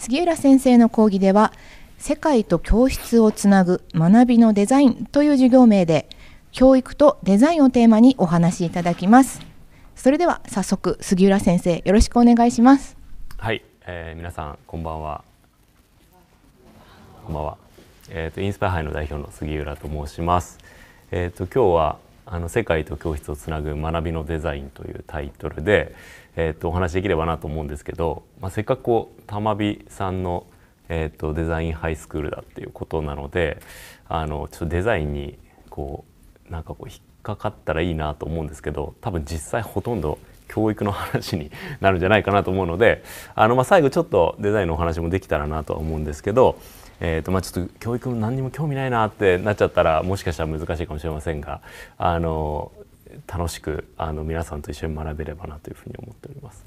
杉浦先生の講義では世界と教室をつなぐ学びのデザインという授業名で教育とデザインをテーマにお話しいただきますそれでは早速杉浦先生よろしくお願いしますはい、えー、皆さんこんばんはこんばんはえっ、ー、とインスパイハイの代表の杉浦と申しますえっ、ー、と今日はあの世界と教室をつなぐ学びのデザインというタイトルで、えー、とお話できればなと思うんですけど、まあ、せっかくこう玉美さんの、えー、とデザインハイスクールだっていうことなのであのちょっとデザインにこうなんかこう引っかかったらいいなと思うんですけど多分実際ほとんど教育の話になるんじゃないかなと思うのであのまあ最後ちょっとデザインのお話もできたらなとは思うんですけどえーとまあ、ちょっと教育も何にも興味ないなってなっちゃったらもしかしたら難しいかもしれませんがあの楽しくあの皆さんと一緒に学べればなというふうに思っております。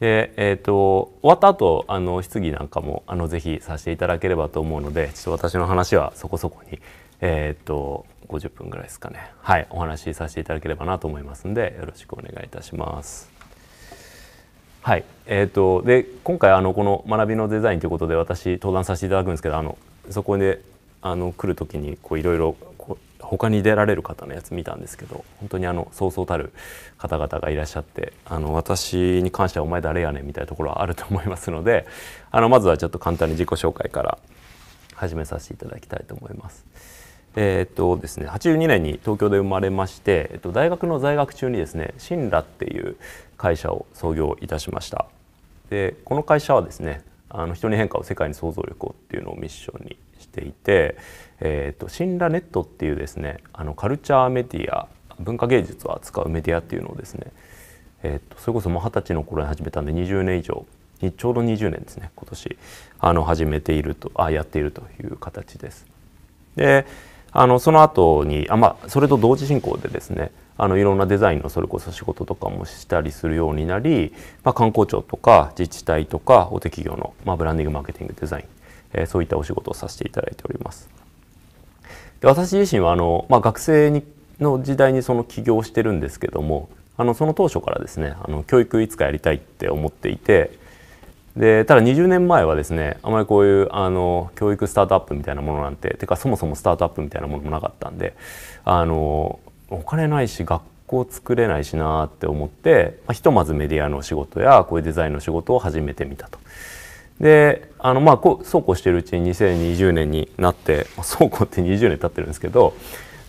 でえーと、終わった後あの質疑なんかもあのぜひさせていただければと思うのでちょっと私の話はそこそこに、えーと、と50分ぐらいですかねはいお話しさせていただければなと思いますのでよろしくお願いいたします。はいえーと、で今回あのこの「学びのデザイン」ということで私登壇させていただくんですけどあのそこであの来る時にいろいろ他に出られる方のやつ見たんですけど本当にあのそうそうたる方々がいらっしゃってあの私に関してはお前誰やねんみたいなところはあると思いますのであのまずはちょっと簡単に自己紹介から始めさせていただきたいと思います。えー、っとですね、82年に東京で生まれまして、えっと、大学の在学中にですね「神羅」っていう会社を創業いたしましたでこの会社はですねあの人に変化を世界に創造力をっていうのをミッションにしていて、えーと、とシンラネットっていうですねあのカルチャーメディア文化芸術を扱うメディアっていうのをですね、えーと、それこそもう二十歳の頃に始めたんで20年以上ちょうど20年ですね今年あの始めているとあやっているという形です。であのその後にあまあそれと同時進行でですねあのいろんなデザインのそれこそ仕事とかもしたりするようになり、まあ、観光庁とか自治体とか大手企業の、まあ、ブランディングマーケティングデザイン、えー、そういったお仕事をさせていただいております。で私自身はあの、まあ、学生にの時代にその起業してるんですけどもあのその当初からですねあの教育いつかやりたいって思っていてでただ20年前はですねあまりこういうあの教育スタートアップみたいなものなんててかそもそもスタートアップみたいなものもなかったんであのお金ないし学校作れないしなって思って、まあ、ひとまずメディアの仕事やこういうデザインの仕事を始めてみたと。であのまあこうそうこうしてるうちに2020年になってそうこうって20年経ってるんですけど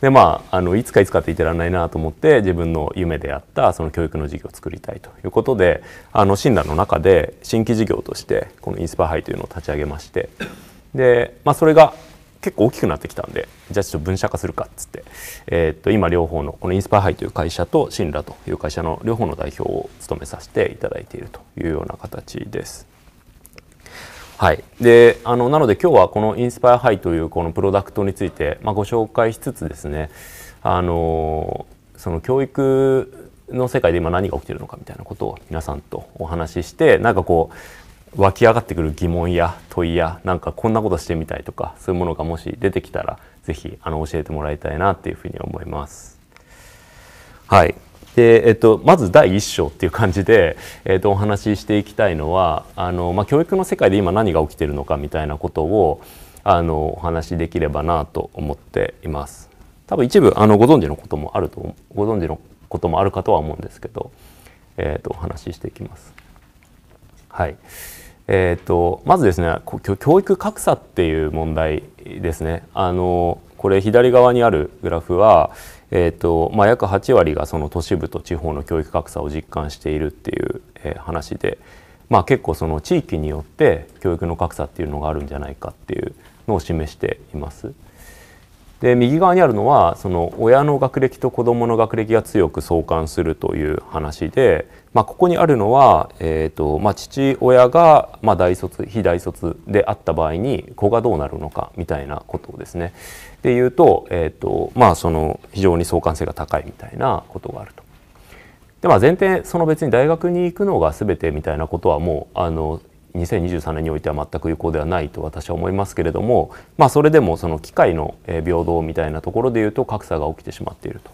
でまああのいつかいつかって言ってらんないなと思って自分の夢であったその教育の事業を作りたいということであの診断の中で新規事業としてこのインスパハイというのを立ち上げましてで、まあ、それが結構大きくなってきたんでじゃあちょっと分社化するかっつって、えー、っと今両方のこのインスパイハイという会社とシンラという会社の両方の代表を務めさせていただいているというような形です。はい、であのなので今日はこのインスパイハイというこのプロダクトについて、まあ、ご紹介しつつですねあのその教育の世界で今何が起きてるのかみたいなことを皆さんとお話ししてなんかこう湧き上がってくる疑問や問いやなんかこんなことしてみたいとかそういうものがもし出てきたらぜひあの教えてもらいたいなっていうふうに思います。はいでえっと、まず第1章っていう感じで、えっと、お話ししていきたいのはあの、まあ、教育の世界で今何が起きてるのかみたいなことをあのお話しできればなと思っています。多分一部あのご存知のこともあるとご存知のこともあるかとは思うんですけど、えっと、お話ししていきます。はい。えっ、ー、とまずですね教育格差っていう問題ですね。あのこれ左側にあるグラフは、えーとまあ、約8割がその都市部と地方の教育格差を実感しているっていう、えー、話で、まあ、結構その地域によって教育の格差っていうのがあるんじゃないかっていうのを示しています。で右側にあるのはその親の学歴と子どもの学歴が強く相関するという話で、まあ、ここにあるのは、えーとまあ、父親が、まあ、大卒非大卒であった場合に子がどうなるのかみたいなことですね。でいうと,、えーとまあ、その非常に相関性が高いみたいなことがあると。でまあ、前提その別に大学に行くのが全てみたいなことはもうあの2023年においては全く有効ではないと私は思いますけれども、まあ、それでもその機会の平等みたいなところでいうと格差が起きてしまっていると。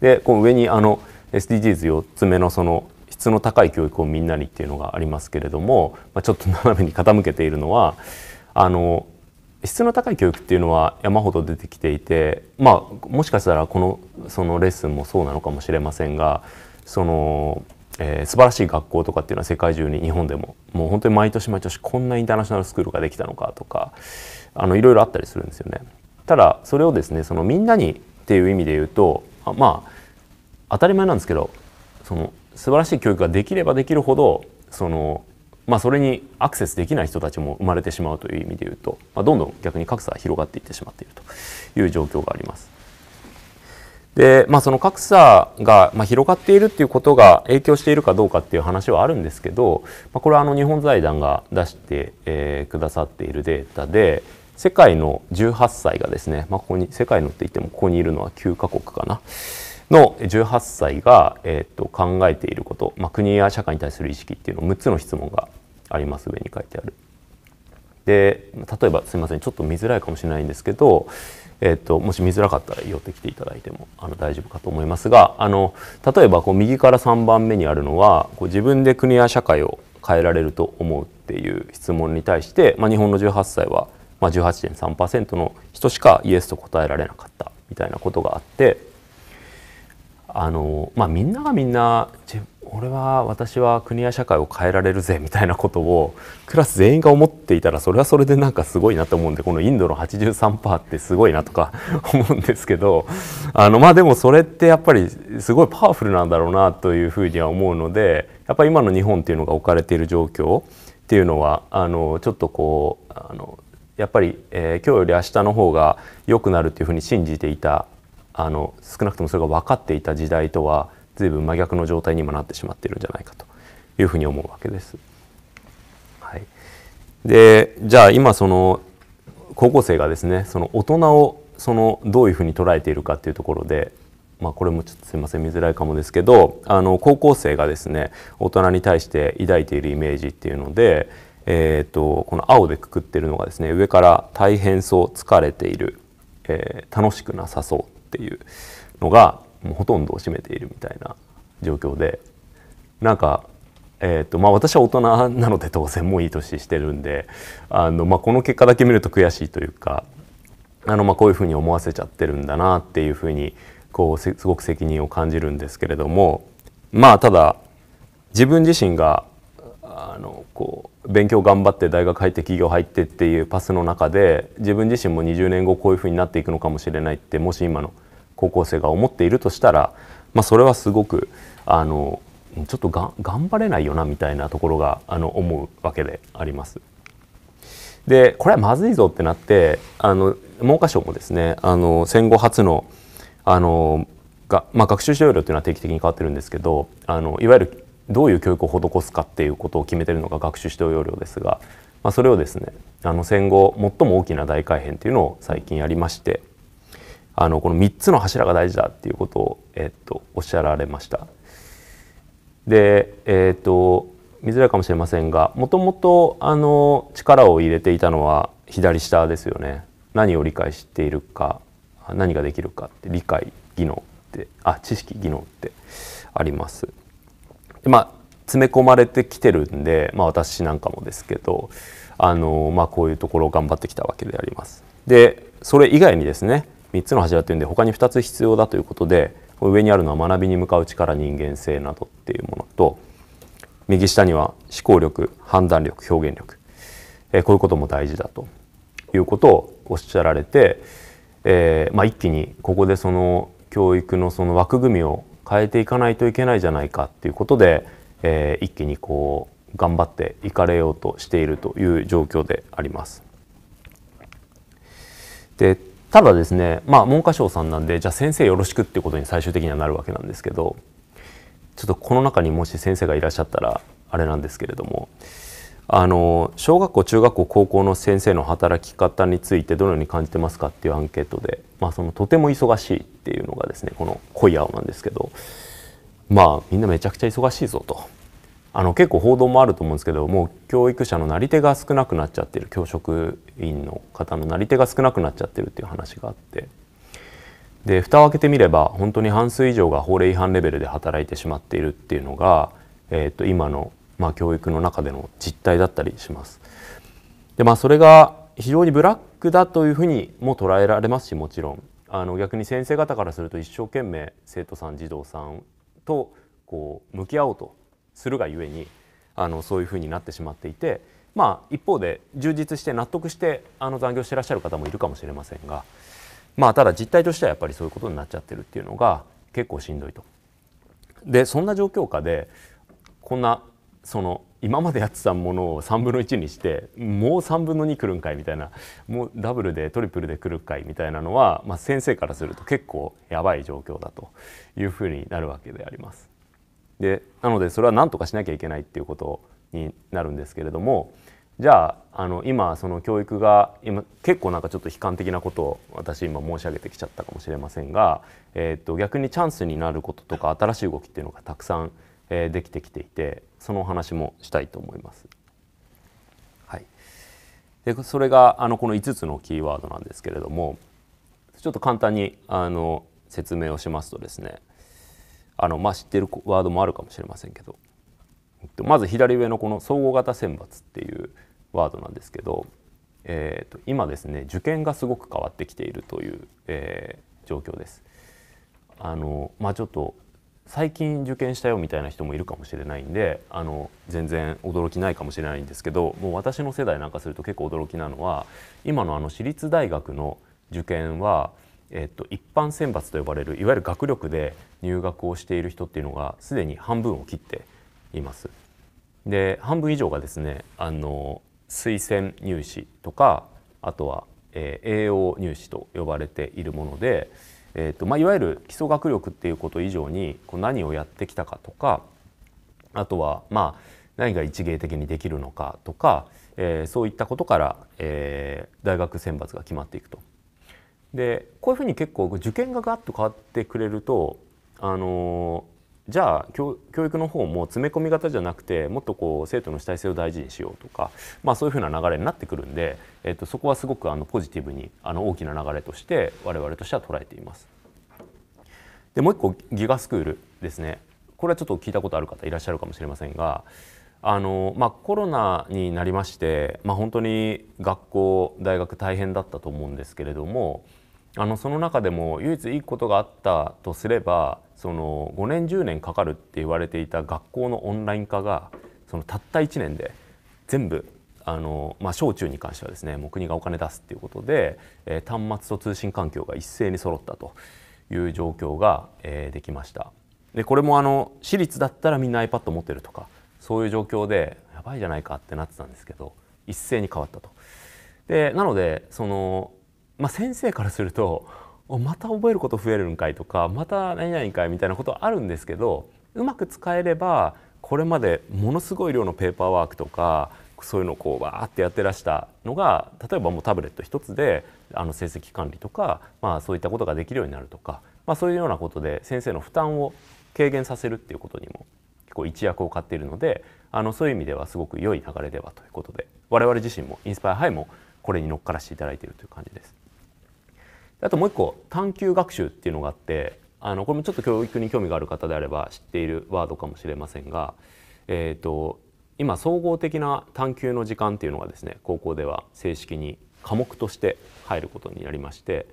でこの上にあの SDGs4 つ目のその質の高い教育をみんなにっていうのがありますけれども、まあ、ちょっと斜めに傾けているのはあの質の高い教育っていうのは山ほど出てきていて、まあ、もしかしたらこのそのレッスンもそうなのかもしれませんがその、えー、素晴らしい学校とかっていうのは世界中に日本でももう本当に毎年毎年こんなインターナショナルスクールができたのかとかあのいろいろあったりするんですよね。ただそれをですねそのみんなにっていう意味で言うとまあ当たり前なんですけどその素晴らしい教育ができればできるほどその、まあ、それにアクセスできない人たちも生まれてしまうという意味でいうと、まあ、どんどん逆に格差が広がっていってしまっているという状況があります。で、まあ、その格差が、ま広がっているっていうことが影響しているかどうかっていう話はあるんですけど、まあ、これはあの日本財団が出して、えー、くださっているデータで世界の18歳がですね、まあ、ここに世界のって言ってもここにいるのは9カ国かな。の18歳が、えー、と考えていること、まあ、国や社会に対する意識っていうのを6つの質問があります上に書いてある。で例えばすいませんちょっと見づらいかもしれないんですけど、えーともし見づらかったら寄ってきていただいてもあの大丈夫かと思いますがあの例えばこう右から3番目にあるのはこう自分で国や社会を変えられると思うっていう質問に対して、まあ、日本の18歳は、まあ、18.3%の人しかイエスと答えられなかったみたいなことがあって。あの、まあ、みんながみんな俺は私は国や社会を変えられるぜみたいなことをクラス全員が思っていたらそれはそれでなんかすごいなと思うんでこのインドの83%ってすごいなとか 思うんですけどあのまあでもそれってやっぱりすごいパワフルなんだろうなというふうには思うのでやっぱり今の日本っていうのが置かれている状況っていうのはあのちょっとこうあのやっぱり、えー、今日より明日の方が良くなるっていうふうに信じていたあの少なくともそれが分かっていた時代とは随分真逆の状態にもなってしまっているんじゃないかというふうに思うわけです。はい、でじゃあ今その高校生がですねその大人をそのどういうふうに捉えているかっていうところで、まあ、これもちょっとすいません見づらいかもですけどあの高校生がですね大人に対して抱いているイメージっていうので、えーと、この青でくくってるのがですね上から「大変そう疲れている」えー、楽しくなさそう」っていうのがもうほとんどを占めているみたいな状況でなんかえーとまあ、私は大人なので当然もういい年してるんであの、まあ、この結果だけ見ると悔しいというかあの、まあ、こういうふうに思わせちゃってるんだなっていうふうにこうすごく責任を感じるんですけれどもまあただ自分自身があのこう勉強頑張って大学入って企業入ってっていうパスの中で自分自身も20年後こういうふうになっていくのかもしれないってもし今の高校生が思っているとしたら、まあ、それはすごくあのちょっとが頑張れないよなみたいなところがあの思うわけであります。でこれはまずいぞってなってあの文科省もですねあの戦後初のあのが、まあ、学習指導料というのは定期的に変わってるんですけどあのいわゆるどういう教育を施すかっていうことを決めてるのが学習指導要領ですが、まあ、それをですねあの戦後最も大きな大改変というのを最近やりまして。あのこの3つの柱が大事だっていうことを、えっと、おっしゃられました。で、えっと見づらいかもしれませんがもともとあの力を入れていたのは左下ですよね。何を理解しているか何ができるかって理解技能ってあ知識技能ってあります。でまあ詰め込まれてきてるんで、まあ、私なんかもですけどあの、まあ、こういうところを頑張ってきたわけであります。でそれ以外にですね3つの柱っていうんで他に2つ必要だということで上にあるのは学びに向かう力人間性などっていうものと右下には思考力判断力表現力、えこういうことも大事だということをおっしゃられて、えまあ、一気にここでその教育のその枠組みを変えていかないといけないじゃないかっていうことで、え一気にこう頑張っていかれようとしているという状況であります。でただですねまあ文科省さんなんでじゃあ先生よろしくっていうことに最終的にはなるわけなんですけどちょっとこの中にもし先生がいらっしゃったらあれなんですけれどもあの小学校中学校高校の先生の働き方についてどのように感じてますかっていうアンケートで、まあ、そのとても忙しいっていうのがですねこの濃い青なんですけどまあみんなめちゃくちゃ忙しいぞとあの結構報道もあると思うんですけどもう教育者のなり手が少なくなっちゃってる教職員の方のなり手が少なくなっちゃってるっていう話があってで蓋を開けてみれば本当に半数以上が法令違反レベルで働いてしまっているっていうのが、えー、と今の、まあ、教育の中での実態だったりします。でまあ、それが非常にブラックだというふうにも捉えられますしもちろんあの逆に先生方からすると一生懸命生徒さん児童さんとこう向き合おうとするがゆえにあのそういうふうになってしまっていて、まあ、一方で充実して納得してあの残業してらっしゃる方もいるかもしれませんが、まあ、ただ実態としてはやっぱりそういうことになっちゃってるっていうのが結構しんどいと。でそんな状況下でこんなその今までやってたものを3分の1にしてもう3分の2くるんかいみたいなもうダブルでトリプルでくるんかいみたいなのは、まあ、先生からすると結構やばい状況だというふうになるわけであります。でなのでそれは何とかしなきゃいけないっていうことになるんですけれどもじゃああの今その教育が今結構なんかちょっと悲観的なことを私今申し上げてきちゃったかもしれませんが、えー、と逆にチャンスになることとか新しい動きっていうのがたくさん、えできてきていてそのお話もしたいと思います。はい、でそれがあのこの5つのキーワードなんですけれどもちょっと簡単にあの説明をしますとですねあのまあ知ってるワードもあるかもしれませんけどまず左上のこの総合型選抜っていうワードなんですけど、えー、と今ですね受験がすごく変わってきているという、えー、状況です。あのまあ、ちょっと最近受験したよみたいな人もいるかもしれないんであの全然驚きないかもしれないんですけどもう私の世代なんかすると結構驚きなのは今のあの私立大学の受験はえっと、一般選抜と呼ばれるいわゆる学力で入学をしている人っていうのがすでに半分を切っています。で半分以上がですねあの推薦入試とかあとは、えー、栄養入試と呼ばれているもので、えーとまあ、いわゆる基礎学力っていうこと以上にこう何をやってきたかとかあとはまあ何が一芸的にできるのかとか、えー、そういったことから、えー、大学選抜が決まっていくとでこういうふうに結構受験がガッと変わってくれるとあのじゃあ教育の方も詰め込み型じゃなくてもっとこう生徒の主体性を大事にしようとか、まあ、そういうふうな流れになってくるんで、えっと、そこはすごくあのポジティブにあの大きな流れとして我々としては捉えています。でもう一個ギガスクールですねこれはちょっと聞いたことある方いらっしゃるかもしれませんがあの、まあ、コロナになりまして、まあ、本当に学校大学大変だったと思うんですけれども。あのその中でも唯一いいことがあったとすればその5年10年かかるって言われていた学校のオンライン化がそのたった1年で全部あの、まあ、小中に関してはですねもう国がお金出すっていうことで、えー、端末と通信環境が一斉に揃ったという状況が、えー、できました。でこれもあの私立だったらみんな iPad 持ってるとかそういう状況でやばいじゃないかってなってたんですけど一斉に変わったと。でなのでそのまあ、先生からするとまた覚えること増えるんかいとかまた何々かいみたいなことはあるんですけどうまく使えればこれまでものすごい量のペーパーワークとかそういうのをこうわーってやってらしたのが例えばもうタブレット一つであの成績管理とか、まあ、そういったことができるようになるとか、まあ、そういうようなことで先生の負担を軽減させるっていうことにも結構一役を買っているのであのそういう意味ではすごく良い流れではということで我々自身もインスパイアハイもこれに乗っからしていただいているという感じです。あともう一個探究学習っていうのがあってあのこれもちょっと教育に興味がある方であれば知っているワードかもしれませんが、えーと、今総合的な探究の時間っていうのがですね高校では正式に科目として入ることになりまして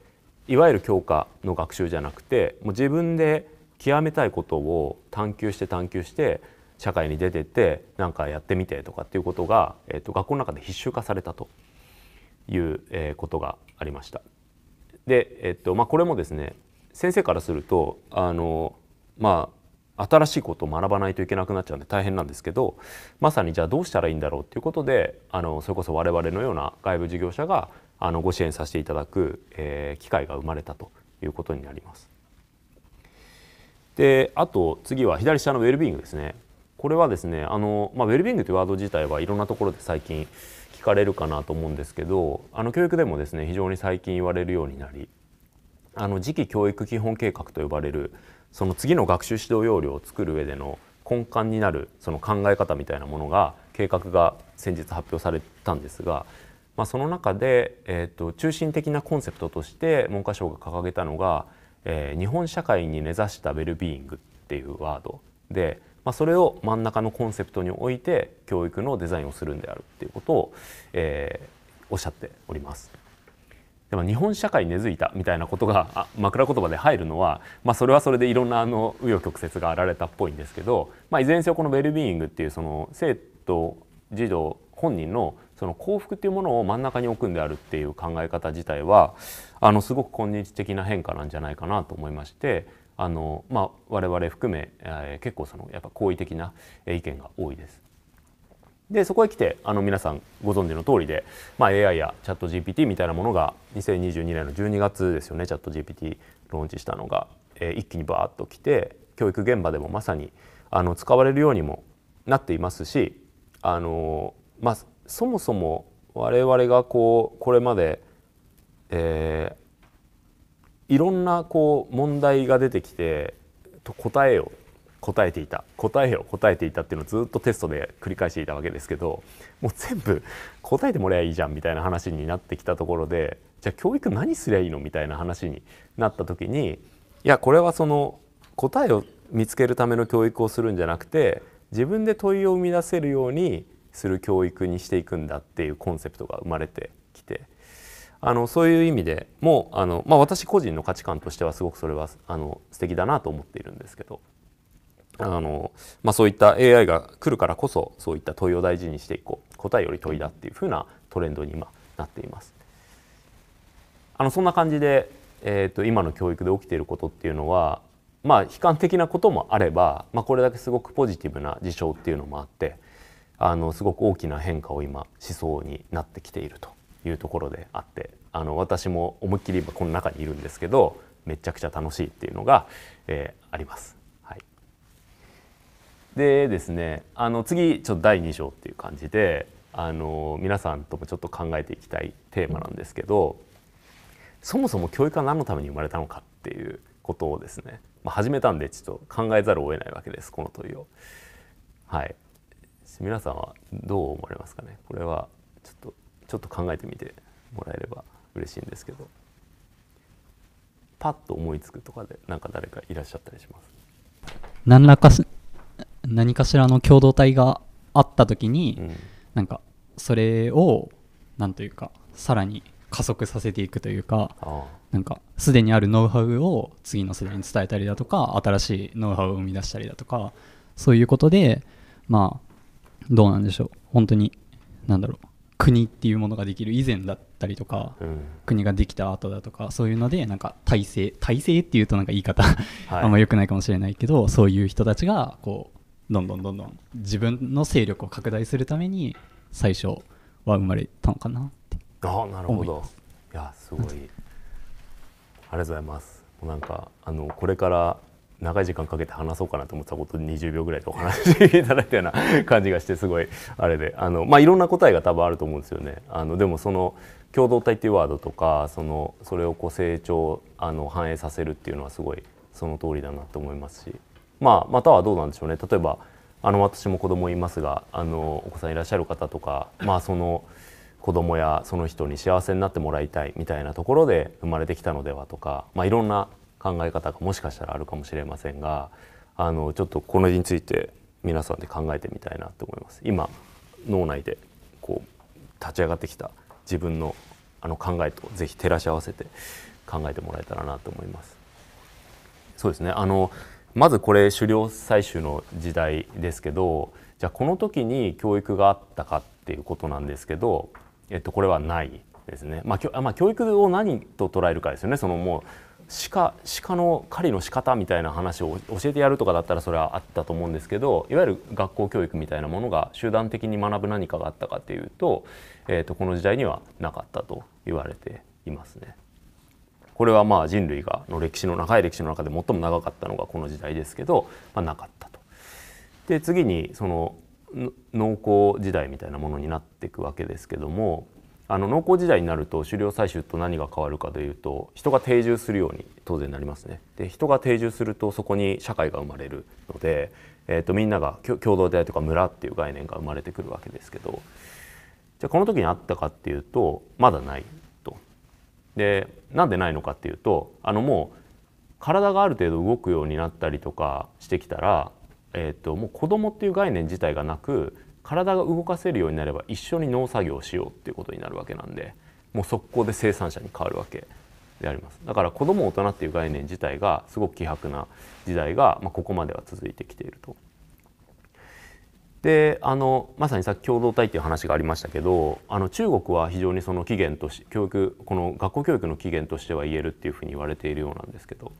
いわゆる教科の学習じゃなくてもう自分で極めたいことを探求して探求して社会に出てって何かやってみてとかっていうことが、えーと、と学校の中で必修化されたという、えことがありました。で、えっとまあ、これもですね先生からするとあの、まあ、新しいことを学ばないといけなくなっちゃうんで大変なんですけどまさにじゃあどうしたらいいんだろうということであのそれこそ我々のような外部事業者があのご支援させていただく、えー、機会が生まれたということになります。であと次は左下のウェルビングですね。これはですねあの、まあ、ウェルビングというワード自体はいろんなところで最近聞かれるかなと思うんですけどあの教育でもですね非常に最近言われるようになりあの次期教育基本計画と呼ばれるその次の学習指導要領を作る上での根幹になるその考え方みたいなものが計画が先日発表されたんですが、まあ、その中で、えーと、中心的なコンセプトとして文科省が掲げたのが、えー、日本社会に根ざしたウェルビーイングっていうワードでまあ、それを真ん中のコンセプトに置いて教育のデザインをするんであるっていうことを、えー、おっしゃっております。でも日本社会に根付いたみたいなことがあ枕言葉で入るのは、まあ、それはそれでいろんなあの紆余曲折があられたっぽいんですけど、まあ、いずれにせよこのウェルビーイングっていうその生徒児童本人のその幸福っていうものを真ん中に置くんであるっていう考え方自体はあのすごく今日的な変化なんじゃないかなと思いましてあの、まあ、我々含め、えー、結構そのやっぱ好意的な意見が多いです。でそこへ来てあの皆さんご存知の通りで、まあ、AI やチャット GPT みたいなものが2022年の12月ですよねチャット GPT ローンチしたのが、えー、一気にバーッと来て教育現場でもまさにあの使われるようにもなっていますしあの、まあ、そもそも我々がこうこれまで、えー、いろんなこう問題が出てきて答えを答えていた答えを答えていたっていうのをずっとテストで繰り返していたわけですけどもう全部答えてもらえばいいじゃんみたいな話になってきたところでじゃあ教育何すりゃいいのみたいな話になった時にいやこれはその答えを見つけるための教育をするんじゃなくて自分で問いを生み出せるようにする教育にしていくんだっていうコンセプトが生まれてあのそういう意味でもあの、まあ、私個人の価値観としてはすごくそれはあの素敵だなと思っているんですけどあの、まあ、そういった AI が来るからこそそういった問いを大事にしていこう答えより問いだっていうふうなトレンドに今なっています。あのそんな感じで、えーと、と今の教育で起きていることっていうのは、まあ、悲観的なこともあれば、まあ、これだけすごくポジティブな事象っていうのもあってあのすごく大きな変化を今しそうになってきていると。いうところであってあの私も思いっきり今この中にいるんですけどめちゃくちゃ楽しいっていうのが、えー、あります。はい、でですねあの次ちょっと第2章っていう感じであの皆さんともちょっと考えていきたいテーマなんですけどそもそも教育は何のために生まれたのかっていうことをですね、まあ、始めたんでちょっと考えざるを得ないわけですこの問いを。はい、皆さんはどう思われますかねこれはちょっと考えてみてもらえれば嬉しいんですけどパッと思いつくとかでなんか誰かいらっしゃったりします何らかし何かしらの共同体があった時に、うん、なんかそれをなんというかさらに加速させていくというかなんかすでにあるノウハウを次の世代に伝えたりだとか新しいノウハウを生み出したりだとかそういうことでまあどうなんでしょう本当に何だろう国っていうものができる以前だったりとか、うん、国ができた後だとかそういうのでなんか体制体制っていうとなんか言い方あんま良くないかもしれないけど、はい、そういう人たちがこうどんどんどんどん自分の勢力を拡大するために最初は生まれたのかなってあなるほどいやすごい、ありがとうございますなんかあのこれから長い時間かけて話そうかなと思ってたことで20秒ぐらいでお話しいただいたような感じがしてすごいあれであの、まあ、いろんな答えが多分あると思うんですよね。あのでもその共同体っていうワードとかそのそれをこう成長あの反映させるっていうのはすごいその通りだなと思いますし、まあ、またはどうなんでしょうね例えばあの私も子供いますがあのお子さんいらっしゃる方とか、まあ、その子供やその人に幸せになってもらいたいみたいなところで生まれてきたのではとか、まあ、いろんな考え方がもしかしたらあるかもしれませんがあのちょっとこのれについて皆さんで考えてみたいなと思います。今脳内でこう立ち上がってきた自分のあの考えとぜひ照らし合わせて考えてもらえたらなと思います。そうですねあのまずこれ狩猟採集の時代ですけどじゃあこの時に教育があったかっていうことなんですけど、えっと、これはないですね。まあ、まあ、教育を何と捉えるかですよねそのもう鹿鹿の狩りの仕方みたいな話を教えてやるとかだったらそれはあったと思うんですけどいわゆる学校教育みたいなものが集団的に学ぶ何かがあったかっていうと,、えーと、この時代にはなかったと言われていますね。これはまあ人類がの歴史の長い歴史の中で最も長かったのがこの時代ですけど、まあ、なかったと。で次にその農耕時代みたいなものになっていくわけですけどもあの農耕時代になると狩猟採集と何が変わるかというと人が定住するように当然なりますね。で人が定住するとそこに社会が生まれるので、えーと、みんなが共同体とか村っていう概念が生まれてくるわけですけどじゃあこの時にあったかっていうとまだないと。でなんでないのかっていうとあのもう体がある程度動くようになったりとかしてきたら、えーともう子供っていう概念自体がなく体が動かせるようになれば一緒に農作業をしようっていうことになるわけなんでもう速攻で生産者に変わるわけでありますだから子供大人っていう概念自体がすごく希薄な時代が、まあ、ここまでは続いてきていると。であのまさにさっき共同体っていう話がありましたけどあの中国は非常にその起源とし教育この学校教育の起源としては言えるっていうふうに言われているようなんですけど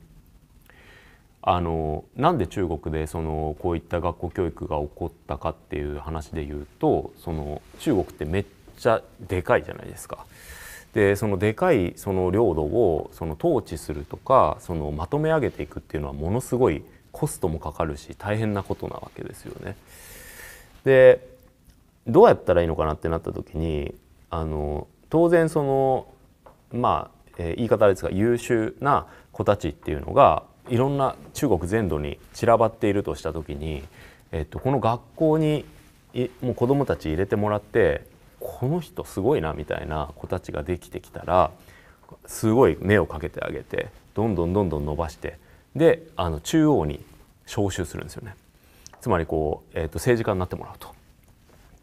あのなんで中国でそのこういった学校教育が起こったかっていう話で言うとその中国ってめっちゃでかいじゃないですか。でそのでかいその領土をその統治するとかそのまとめ上げていくっていうのはものすごいコストもかかるし大変なことなわけですよね。でどうやったらいいのかなってなった時にあの当然そのまあ、えー、言い方ですが優秀な子たちっていうのがいろんな中国全土に散らばっているとした時に、えっと、この学校にもう子どもたち入れてもらってこの人すごいなみたいな子たちができてきたらすごい目をかけてあげてどんどんどんどん伸ばしてであの中央に招集するんですよね。つまりこう、えっと政治家になってもらうと。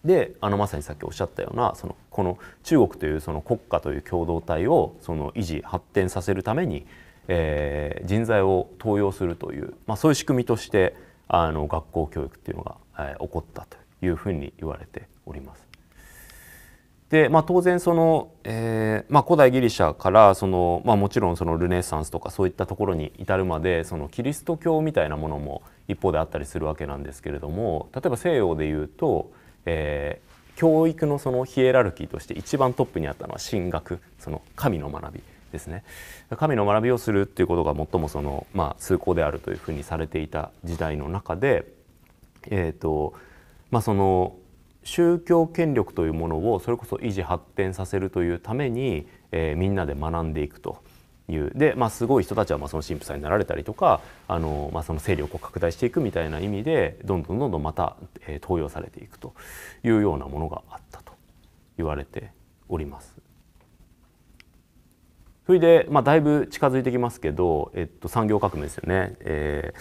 であのまさにさっきおっしゃったようなそのこの中国というその国家という共同体をその維持発展させるためにえー、人材を登用するという、まあ、そういう仕組みとしてあの学校教育っていうのが、えー、起こったというふうに言われております。でまあ、当然その、えーまあ、古代ギリシャからその、まあ、もちろんそのルネサンスとかそういったところに至るまでそのキリスト教みたいなものも一方であったりするわけなんですけれども例えば西洋でいうと、えー、教育のそのヒエラルキーとして一番トップにあったのは神学その神の学びですね神の学びをするっていうことが最もその、まあ、崇高であるというふうにされていた時代の中で、えーとまあ、その宗教権力というものをそれこそ維持発展させるというために、えー、みんなで学んでいくと。いうで、まあ、すごい人たちはまあその神父さんになられたりとかあの、まあ、その勢力を拡大していくみたいな意味でどんどんどんどんまた、登用されていくというようなものがあったと言われております。それで、まあ、だいぶ近づいてきますけど、えっと、産業革命ですよね、え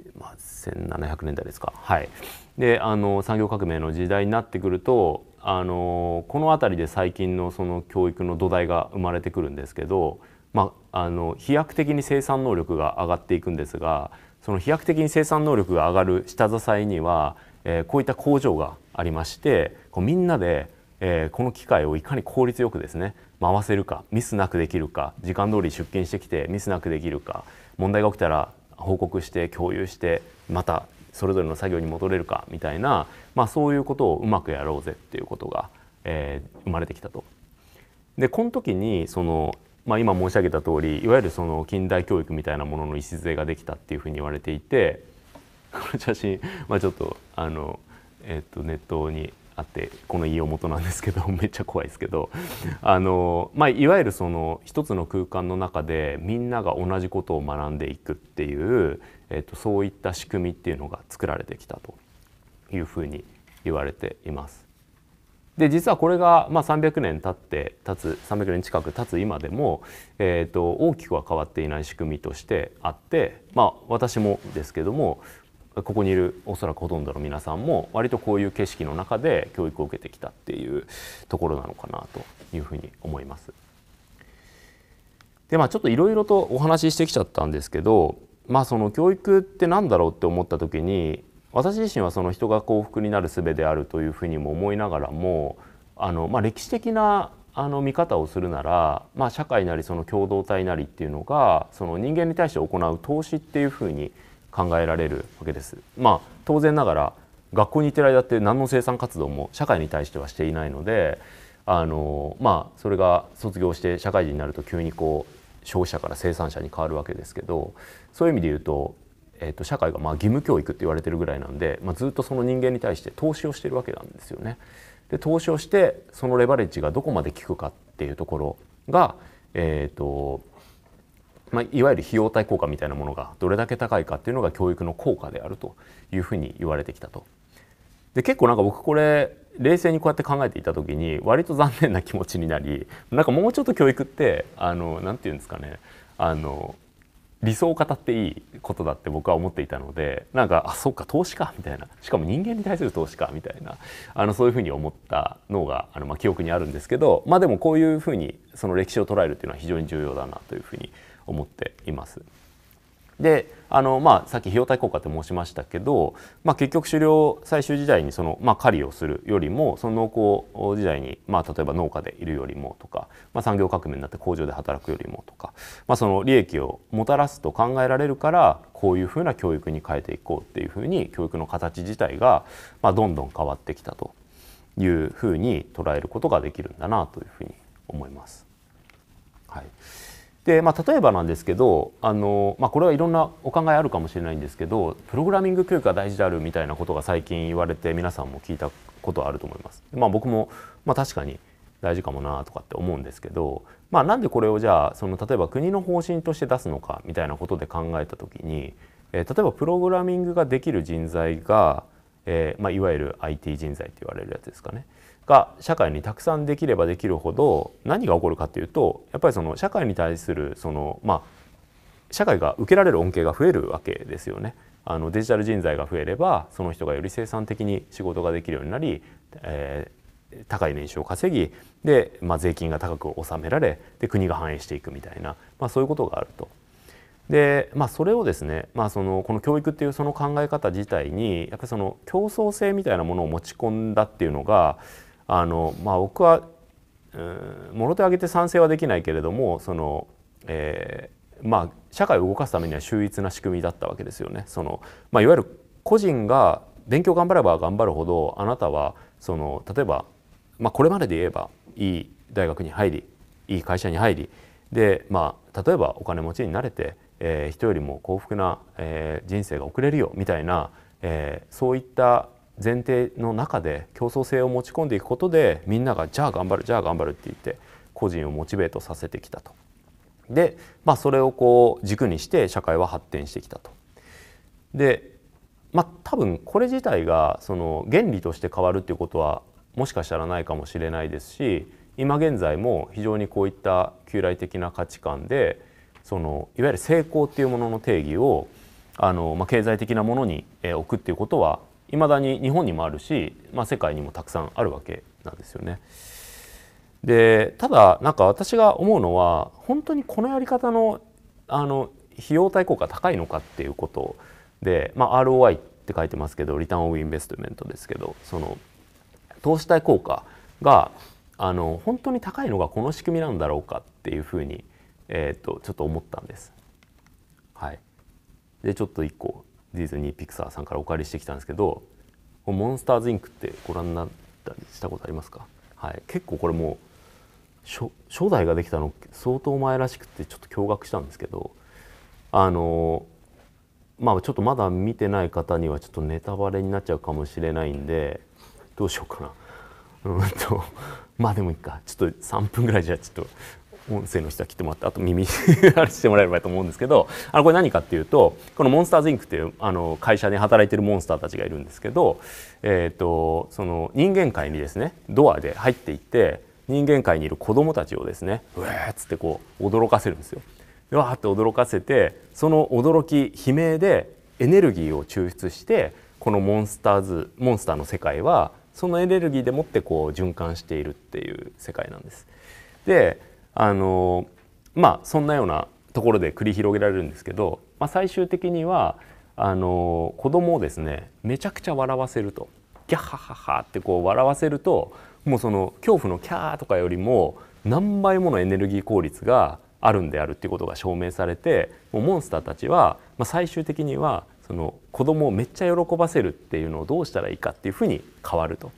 ーまあ、1700年代ですか。はい、であの産業革命の時代になってくるとあのこの辺りで最近のその教育の土台が生まれてくるんですけど、まあ、あの飛躍的に生産能力が上がっていくんですがその飛躍的に生産能力が上がる下支えには、えー、こういった工場がありましてこうみんなで、えー、この機械をいかに効率よくですね回せるかミスなくできるか時間通り出勤してきてミスなくできるか問題が起きたら報告して共有してまたそれぞれの作業に戻れるかみたいな、まあ、そういうことをうまくやろうぜっていうことが、えー、生まれてきたと。でこの時にその、まあ、今申し上げた通りいわゆるその近代教育みたいなものの礎ができたっていうふうに言われていてこの写真、まあ、ちょっとあの、えー、とネットにあってこの家元なんですけど めっちゃ怖いですけどあの、まあ、いわゆるその一つの空間の中でみんなが同じことを学んでいくっていう、えっと、そういった仕組みっていうのが作られてきたというふうに言われています。で実はこれが、まあ、300年経って経つ300年近く経つ今でも、えーと、大きくは変わっていない仕組みとしてあって、まあ、私もですけどもここにいるおそらくほとんどの皆さんも割とこういう景色の中で教育を受けてきたっていうところなのかなというふうに思います。でまあちょっといろいろとお話ししてきちゃったんですけど、まあ、その教育って何だろうって思った時に私自身はその人が幸福になる術であるというふうにも思いながらもあの、まあ、歴史的なあの見方をするなら、まあ、社会なりその共同体なりっていうのがその人間に対して行う投資っていうふうに考えられるわけです。まあ、当然ながら学校に行ってる間って何の生産活動も社会に対してはしていないのであの、まあ、それが卒業して社会人になると急にこう消費者から生産者に変わるわけですけどそういう意味で言うと,、えー、と社会がま義務教育って言われてるぐらいなんで、まあ、ずっとその人間に対して投資をしてるわけなんですよね。で投資をしてそのレバレッジがどこまで効くかっていうところが、えーとまあ、いわゆる費用対効果みたいなものがどれだけ高いかっていうのが教育の効果であるというふうに言われてきたと。で結構なんか僕これ冷静にこうやって考えていた時に割と残念な気持ちになりなんかもうちょっと教育ってあのて言うんですかねあの理想を語っていいことだって僕は思っていたのでなんかあそっか投資かみたいなしかも人間に対する投資かみたいなあのそういうふうに思ったのがあの、まあ、記憶にあるんですけどまあでもこういうふうにその歴史を捉えるっていうのは非常に重要だなというふうに思っています。であの、まあ、さっき費用対効果って申しましたけど、まあ、結局狩猟採集時代にその、まあ、狩りをするよりもその農耕時代に、まあ、例えば農家でいるよりもとか、まあ、産業革命になって工場で働くよりもとか、まあ、その利益をもたらすと考えられるからこういうふうな教育に変えていこうっていうふうに教育の形自体が、まあ、どんどん変わってきたというふうに捉えることができるんだなというふうに思います。で、まあ、例えばなんですけどあの、まあ、これはいろんなお考えあるかもしれないんですけどプログラミング教育が大事であるみたいなことが最近言われて皆さんも聞いたことはあると思います。まあ、僕も、まあ、確かに大事かもなとかって思うんですけど、まあ、なんでこれをじゃあその例えば国の方針として出すのかみたいなことで考えた時に、えー、例えばプログラミングができる人材が、えーまあ、いわゆる IT 人材って言われるやつですかね。が社会にたくさんできればできるほど何が起こるかっていうとやっぱりその社会に対するそのまあ社会が受けられる恩恵が増えるわけですよね。あのデジタル人材が増えればその人がより生産的に仕事ができるようになり、えー、高い年収を稼ぎで、まあ、税金が高く納められで国が繁栄していくみたいな、まあ、そういうことがあると。でまあ、それをですね、まあ、そのこの教育っていうその考え方自体にやっぱりその競争性みたいなものを持ち込んだっていうのがあの、まあ、僕は物手挙げて賛成はできないけれどもその、えー、まあ、社会を動かすためには秀逸な仕組みだったわけですよね。そのまあ、いわゆる個人が勉強頑張れば頑張るほどあなたはその例えば、まあ、これまでで言えばいい大学に入りいい会社に入りで、まあ、例えばお金持ちになれて、えー、人よりも幸福な、えー、人生が送れるよみたいな、えー、そういった前提の中で競争性を持ち込んでいくことでみんながじゃあ頑張るじゃあ頑張るって言って個人をモチベートさせてきたと。で、まあ、それをこう軸にして社会は発展してきたと。で、まあ、多分これ自体がその原理として変わるっていうことはもしかしたらないかもしれないですし今現在も非常にこういった旧来的な価値観でそのいわゆる成功っていうものの定義をあの、まあ、経済的なものに置くっていうことはいまだに日本にもあるし、まあ、世界にもたくさんあるわけなんですよね。でただなんか私が思うのは本当にこのやり方のあの費用対効果高いのかっていうことで、まあ、ROI って書いてますけどリターン・オブ・インベストメントですけどその投資対効果があの本当に高いのがこの仕組みなんだろうかっていうふうに、えーと、ちょっと思ったんです。はい、でちょっと1個ディズニーピクサーさんからお借りしてきたんですけど「モンスターズインク」ってご覧になったりしたことありますか、はい、結構これも初初代ができたの相当前らしくてちょっと驚愕したんですけどあのまあちょっとまだ見てない方にはちょっとネタバレになっちゃうかもしれないんでどうしようかな うんとまあでもいいかちょっと3分ぐらいじゃちょっと音声の人は来てもらってあと耳あれしてもらえればと思うんですけどあのこれ何かっていうとこのモンスターズインクっていうあの会社で働いてるモンスターたちがいるんですけど、えーと、その人間界にですねドアで入っていって人間界にいる子どもたちをですねうーっつってこう驚かせるんですよ。でわーって驚かせてその驚き悲鳴でエネルギーを抽出してこのモンスターズモンスターの世界はそのエネルギーでもってこう循環しているっていう世界なんです。であのまあそんなようなところで繰り広げられるんですけど、まあ、最終的にはあの子供をですねめちゃくちゃ笑わせるとギャッハッハッハってこう笑わせるともうその恐怖のキャーとかよりも何倍ものエネルギー効率があるんであるっていうことが証明されてもうモンスターたちは、まあ、最終的にはその子供をめっちゃ喜ばせるっていうのをどうしたらいいかっていうふうに変わると。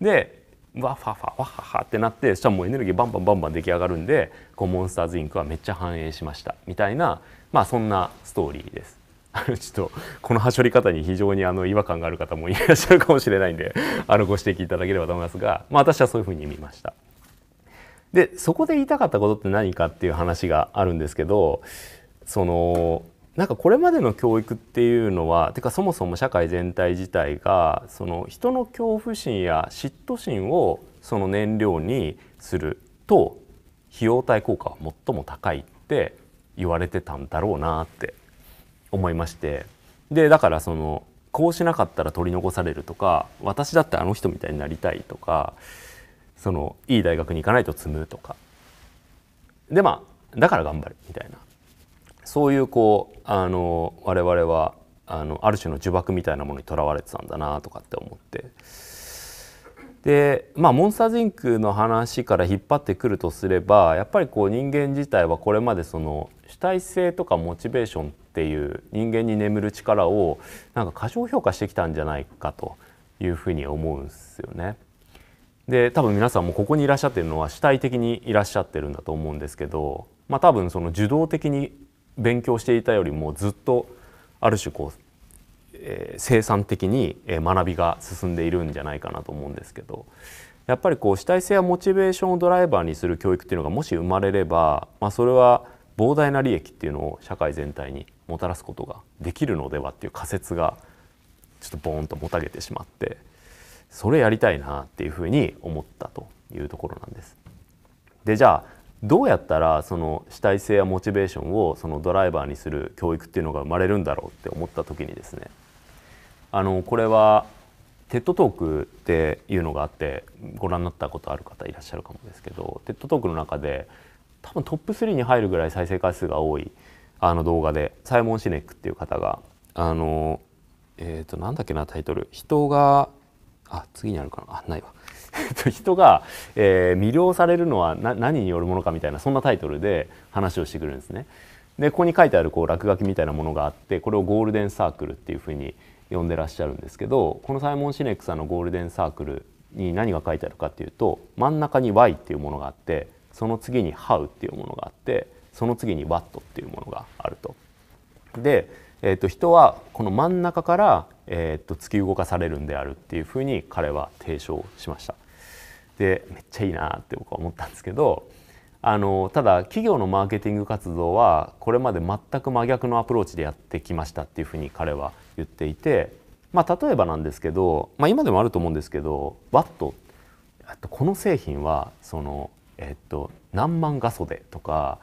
でわははわははってなってしかもエネルギーバンバンバンバン出来上がるんでこうモンスターズインクはめっちゃ反映しましたみたいなまあそんなストーリーです。ちょっとこの端折り方に非常にあの違和感がある方もいらっしゃるかもしれないんで あのご指摘いただければと思いますが、まあ、私はそういうふうに見ました。でそこで言いたかったことって何かっていう話があるんですけどそのなんかこれまでの教育っていうのはてかそもそも社会全体自体がその人の恐怖心や嫉妬心をその燃料にすると費用対効果は最も高いって言われてたんだろうなって思いましてでだからそのこうしなかったら取り残されるとか私だってあの人みたいになりたいとかそのいい大学に行かないと積むとかでまあだから頑張るみたいなそういうこうあの我々はあのある種の呪縛みたいなものにとらわれてたんだなとかって思ってでまあモンスターズインクの話から引っ張ってくるとすればやっぱりこう人間自体はこれまでその主体性とかモチベーションっていう人間に眠る力をなんか過小評価してきたんじゃないかというふうに思うんですよね。で多分皆さんもここにいらっしゃってるのは主体的にいらっしゃってるんだと思うんですけど、まあ、多分その受動的に勉強していたよりもずっとある種こう、えー、生産的に学びが進んでいるんじゃないかなと思うんですけどやっぱりこう主体性やモチベーションをドライバーにする教育っていうのがもし生まれれば、まあ、それは膨大な利益っていうのを社会全体にもたらすことができるのではっていう仮説がちょっとボーンともたげてしまってそれやりたいなっていうふうに思ったというところなんです。でじゃあどうやったらその主体性やモチベーションをそのドライバーにする教育っていうのが生まれるんだろうって思った時にですねあのこれはテッドトークっていうのがあってご覧になったことある方いらっしゃるかもですけどテッドトークの中で多分トップ3に入るぐらい再生回数が多いあの動画でサイモン・シネックっていう方があのえっ、ー、となんだっけなタイトル人があ次にあるかなあないわ 人が、えー、魅了されるのは何によるものかみたいなそんなタイトルで話をしてくるんですね。でここに書いてあるこう落書きみたいなものがあってこれをゴールデンサークルっていうふうに呼んでらっしゃるんですけどこのサイモン・シネックさんのゴールデンサークルに何が書いてあるかっていうと真ん中に Y っていうものがあってその次に How っていうものがあってその次に What っていうものがあると。で、えー、と人はこの真ん中から、えー、と突き動かされるんであるっていうふうに彼は提唱しました。でめっちゃいいなって僕は思ったんですけどあのただ企業のマーケティング活動はこれまで全く真逆のアプローチでやってきましたっていうふうに彼は言っていて、まあ、例えばなんですけど、まあ、今でもあると思うんですけど w ットこの製品はその、えっと、何万画素でとか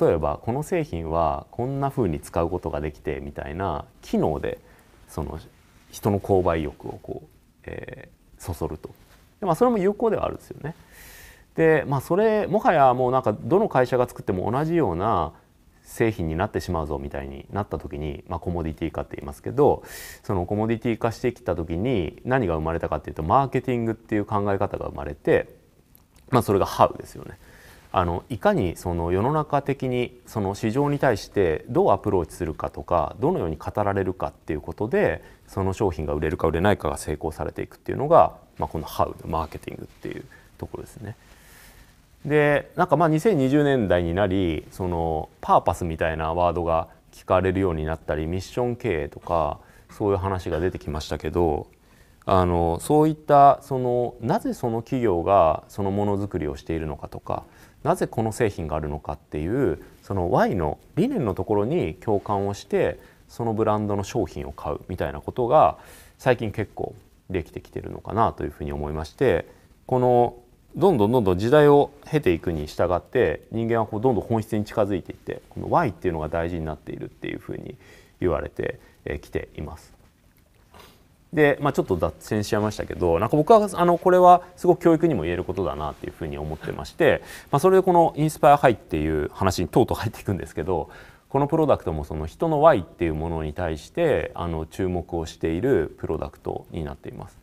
例えばこの製品はこんなふうに使うことができてみたいな機能でその人の購買意欲をこう、えー、そそるとで、まあ、それも有効ではあるんですよね。で、まあ、それもはやもうなんかどの会社が作っても同じような製品になってしまうぞみたいになった時に、まあ、コモディティ化って言いますけどそのコモディティ化してきた時に何が生まれたかっていうとマーケティングっていう考え方が生まれて、まあ、それが「ハウ」ですよね。あのいかにその世の中的にその市場に対してどうアプローチするかとかどのように語られるかっていうことでその商品が売れるか売れないかが成功されていくっていうのが、まあ、この「How」のマーケティングっていうところですね。でなんかまあ2020年代になりそのパーパスみたいなワードが聞かれるようになったりミッション経営とかそういう話が出てきましたけどあのそういったそのなぜその企業がそのものづくりをしているのかとかなぜこの製品があるのかっていうその Y の理念のところに共感をしてそのブランドの商品を買うみたいなことが最近結構できてきてるのかなというふうに思いましてこのどんどんどんどん時代を経ていくに従って人間はこうどんどん本質に近づいていってこの Y っていうのが大事になっているっていうふうに言われてきています。で、まあ、ちょっと脱線しちゃいましたけどなんか僕はあのこれはすごく教育にも言えることだなっていうふうに思ってまして、まあ、それでこの「インスパイアハイ」っていう話にとうとう入っていくんですけどこのプロダクトもその人の Y っていうものに対してあの注目をしているプロダクトになっています。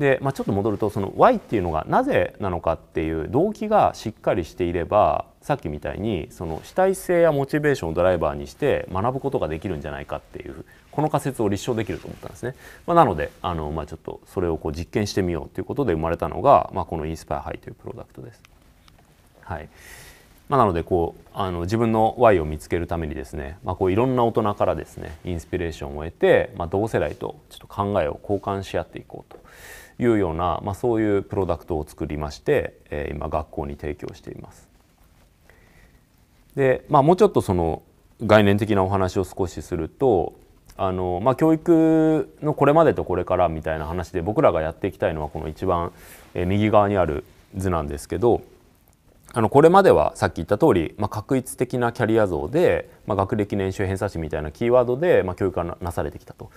で、まあ、ちょっと戻るとその Y っていうのがなぜなのかっていう動機がしっかりしていればさっきみたいにその主体性やモチベーションをドライバーにして学ぶことができるんじゃないかっていうこの仮説を立証できると思ったんですね。まあ、なのであの、まあ、ちょっとそれをこう実験してみようということで生まれたのが、まあ、このインスパイハイというプロダクトです。はい、まあ、なのでこうあの自分の Y を見つけるためにですね、まあ、こういろんな大人からですねインスピレーションを得て、まあ、同世代とちょっと考えを交換し合っていこうというような、まあ、そういうプロダクトを作りまして、えー、今学校に提供しています。で、まあ、もうちょっとその概念的なお話を少しするとあの、まあ、教育のこれまでとこれからみたいな話で僕らがやっていきたいのはこの一番右側にある図なんですけど。あのこれまではさっき言った通り、まあ、確一的なキャリア像で、まあ、学歴年収偏差値みたいなキーワードで、まあ、教育がなされてきたと。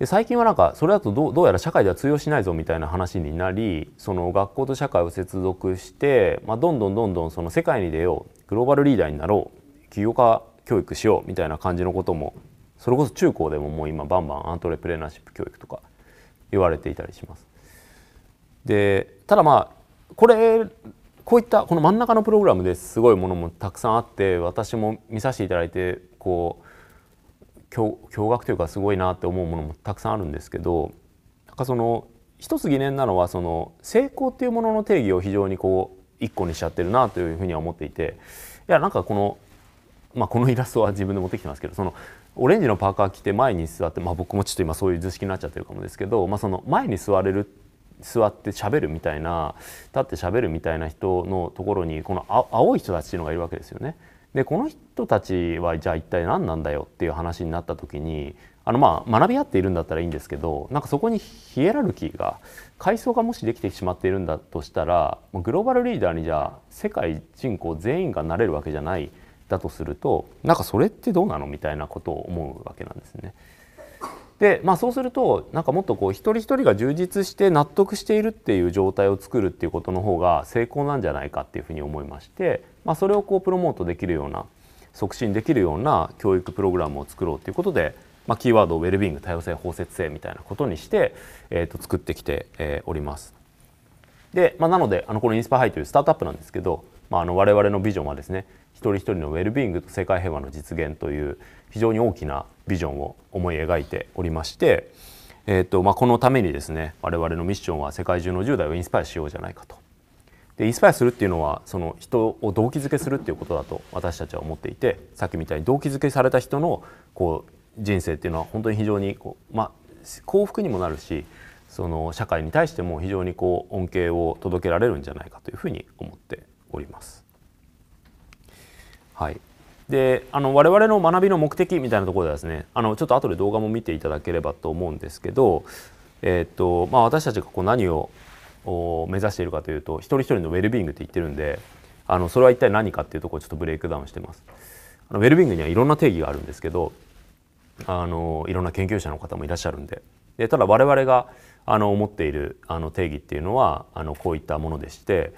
で最近はなんかそれだとどうどうやら社会では通用しないぞみたいな話になりその学校と社会を接続して、まあ、どんどんどんどんその世界に出ようグローバルリーダーになろう起業家教育しようみたいな感じのこともそれこそ中高でももう今バンバンアントレプレナーシップ教育とか言われていたりします。でただまあこれこういったこの真ん中のプログラムですごいものもたくさんあって私も見させていただいてこう驚愕というかすごいなって思うものもたくさんあるんですけどなんかその一つ疑念なのはその成功っていうものの定義を非常にこう一個にしちゃってるなというふうには思っていていやなんかこのまあ、このイラストは自分で持ってきてますけどそのオレンジのパーカー着て前に座って、まあ、僕もちょっと今そういう図式になっちゃってるかもですけど、まあ、その前に座れる座ってしゃべるみたいな立ってしゃべるみたいな人のところにこの青い人たちっていうのがいるわけですよね。でこの人たちはじゃあ一体何なんだよっていう話になった時にあのまあ学び合っているんだったらいいんですけどなんかそこにヒエラルキーが階層がもしできてしまっているんだとしたらグローバルリーダーにじゃあ世界人口全員がなれるわけじゃないだとするとなんかそれってどうなのみたいなことを思うわけなんですね。で、まあ、そうするとなんかもっとこう一人一人が充実して納得しているっていう状態を作るっていうことの方が成功なんじゃないかっていうふうに思いまして、まあ、それをこうプロモートできるような促進できるような教育プログラムを作ろうということで、まあ、キーワードをウェルビーング多様性包摂性みたいなことにして、えー、と作ってきて、えー、おります。で、まあ、なのであのこのインスパハイというスタートアップなんですけど、まあ、あの我々のビジョンはですね人一人のウェルビーイングと世界平和の実現という非常に大きなビジョンを思い描いておりまして、えーとまあ、このためにですね我々のミッションは世界中の10代をインスパイアしようじゃないかと。でインスパイアするっていうのはその人を動機づけするっていうことだと私たちは思っていてさっきみたいに動機づけされた人のこう人生っていうのは本当に非常にこう、まあ、幸福にもなるしその社会に対しても非常にこう恩恵を届けられるんじゃないかというふうに思っております。はいであの我々の学びの目的みたいなところではですねあのちょっと後で動画も見ていただければと思うんですけど、えっ、ー、とまあ、私たちがこう何を目指しているかというと一人一人のウェルビーイングって言ってるんであのそれは一体何かっていうところをちょっとブレイクダウンしてます。あのウェルビーイングにはいろんな定義があるんですけどあのいろんな研究者の方もいらっしゃるんででただ我々があの思っているあの定義っていうのはあのこういったものでして、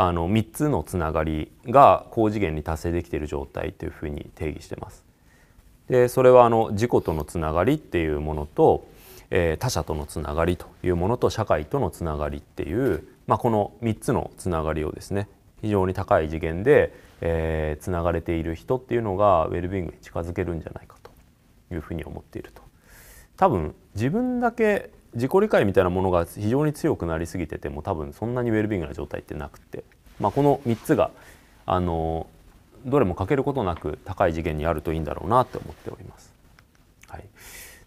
あの3つのつながりが高次元に達成できている状態というふうに定義してます。でそれはあの自己とのつながりっていうものと、えー、他者とのつながりというものと社会とのつながりっていう、まあ、この3つのつながりをですね非常に高い次元で、えー、つながれている人っていうのがウェルビーイングに近づけるんじゃないかというふうに思っていると。多分自分だけ自己理解みたいなものが非常に強くなりすぎてても多分そんなにウェルビーイングな状態ってなくて、まあ、この3つがあのどれも欠けることなく高い次元にあるといいんだろうなって思っております。はい、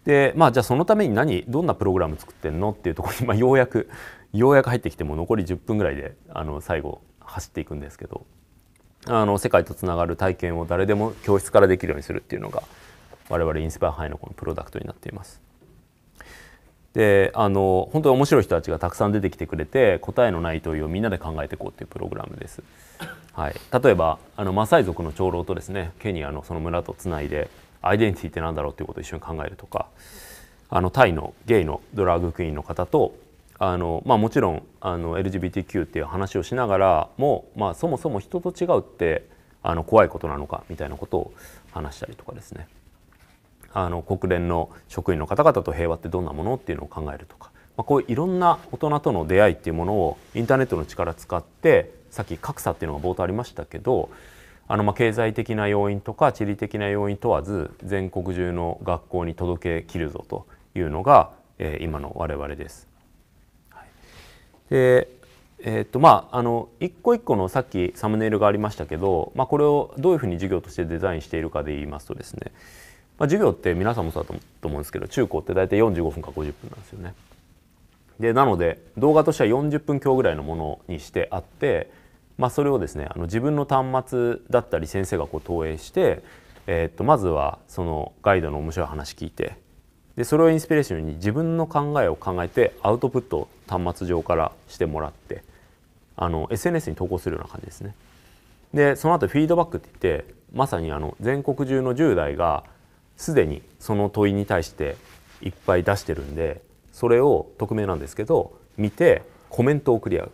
でまあじゃあそのために何どんなプログラム作ってんのっていうところに、まあ、ようやくようやく入ってきても残り10分ぐらいであの最後走っていくんですけどあの世界とつながる体験を誰でも教室からできるようにするっていうのが我々インスパイハイのこのプロダクトになっています。であの本当に面白い人たちがたくさん出てきてくれて答えのない問いをみんなで考えていこうというプログラムです。はい、例えばあのマサイ族の長老とですねケニアのその村とつないでアイデンティティって何だろうということを一緒に考えるとかあのタイのゲイのドラァグクイーンの方とあの、まあ、もちろんあの LGBTQ っていう話をしながらも、まあ、そもそも人と違うってあの怖いことなのかみたいなことを話したりとかですね。あの国連の職員の方々と平和ってどんなものっていうのを考えるとか、まあ、こういういろんな大人との出会いっていうものをインターネットの力使ってさっき格差っていうのが冒頭ありましたけどあのまあ経済的な要因とか地理的な要因問わず全国中の学校に届けきるぞというのが、えー、今の我々です。はい、でえーとまあ、あの一個一個のさっきサムネイルがありましたけど、まあ、これをどういうふうに授業としてデザインしているかで言いますとですねまあ、授業って皆さんもそうだと思うんですけど中高って大体45分か50分なんですよね。でなので動画としては40分強ぐらいのものにしてあって、まあ、それをですねあの自分の端末だったり先生がこう投影して、えー、っとまずはそのガイドの面白い話聞いてでそれをインスピレーションに自分の考えを考えてアウトプットを端末上からしてもらってあの SNS に投稿するような感じですね。でその後フィードバックって言ってまさにあの全国中の10代がすでにその問いに対していっぱい出してるんでそれを匿名なんですけど見てコメントを送り合う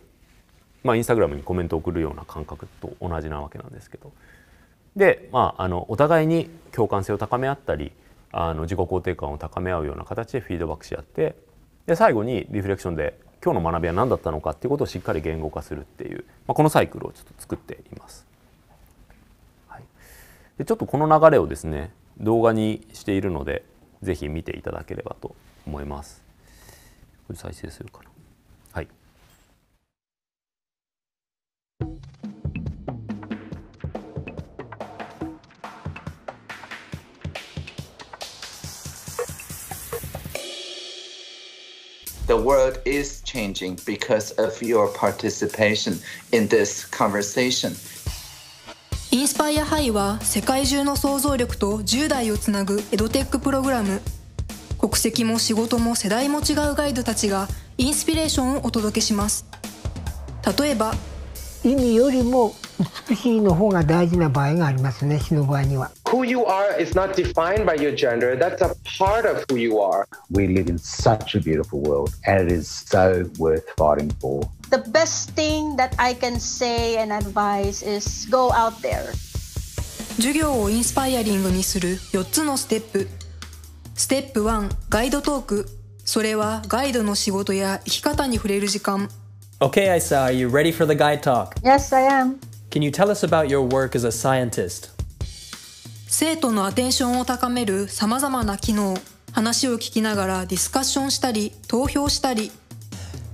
まあインスタグラムにコメントを送るような感覚と同じなわけなんですけどでまああのお互いに共感性を高め合ったりあの自己肯定感を高め合うような形でフィードバックし合ってで最後にリフレクションで今日の学びは何だったのかっていうことをしっかり言語化するっていう、まあ、このサイクルをちょっと作っています。でちょっとこの流れをですね動画にしているのでぜひ見ていただければと思います。これ再生するかなはい the world is changing because of your participation in this conversation. インスパイアハイは世界中の想像力と10代をつなぐエドテックプログラム国籍も仕事も世代も違うガイドたちがインスピレーションをお届けします例えば意味よりも美しいの方が大事な場合がありますね詩の場合には。Who you are is not defined by your gender. That's a part of who you are. We live in such a beautiful world and it is so worth fighting for. The best thing that I can say and advise is go out there. 授業をインスパイアリングにする4つのステップ。ステップ1、ガイドトーク。それはガイドの仕事や生き方に触れる時間。Okay, Isa, are you ready for the guide talk? Yes, I am. Can you tell us about your work as a scientist? 生徒のアテンションを高めるさまざまな機能話を聞きながらディスカッションしたり投票したり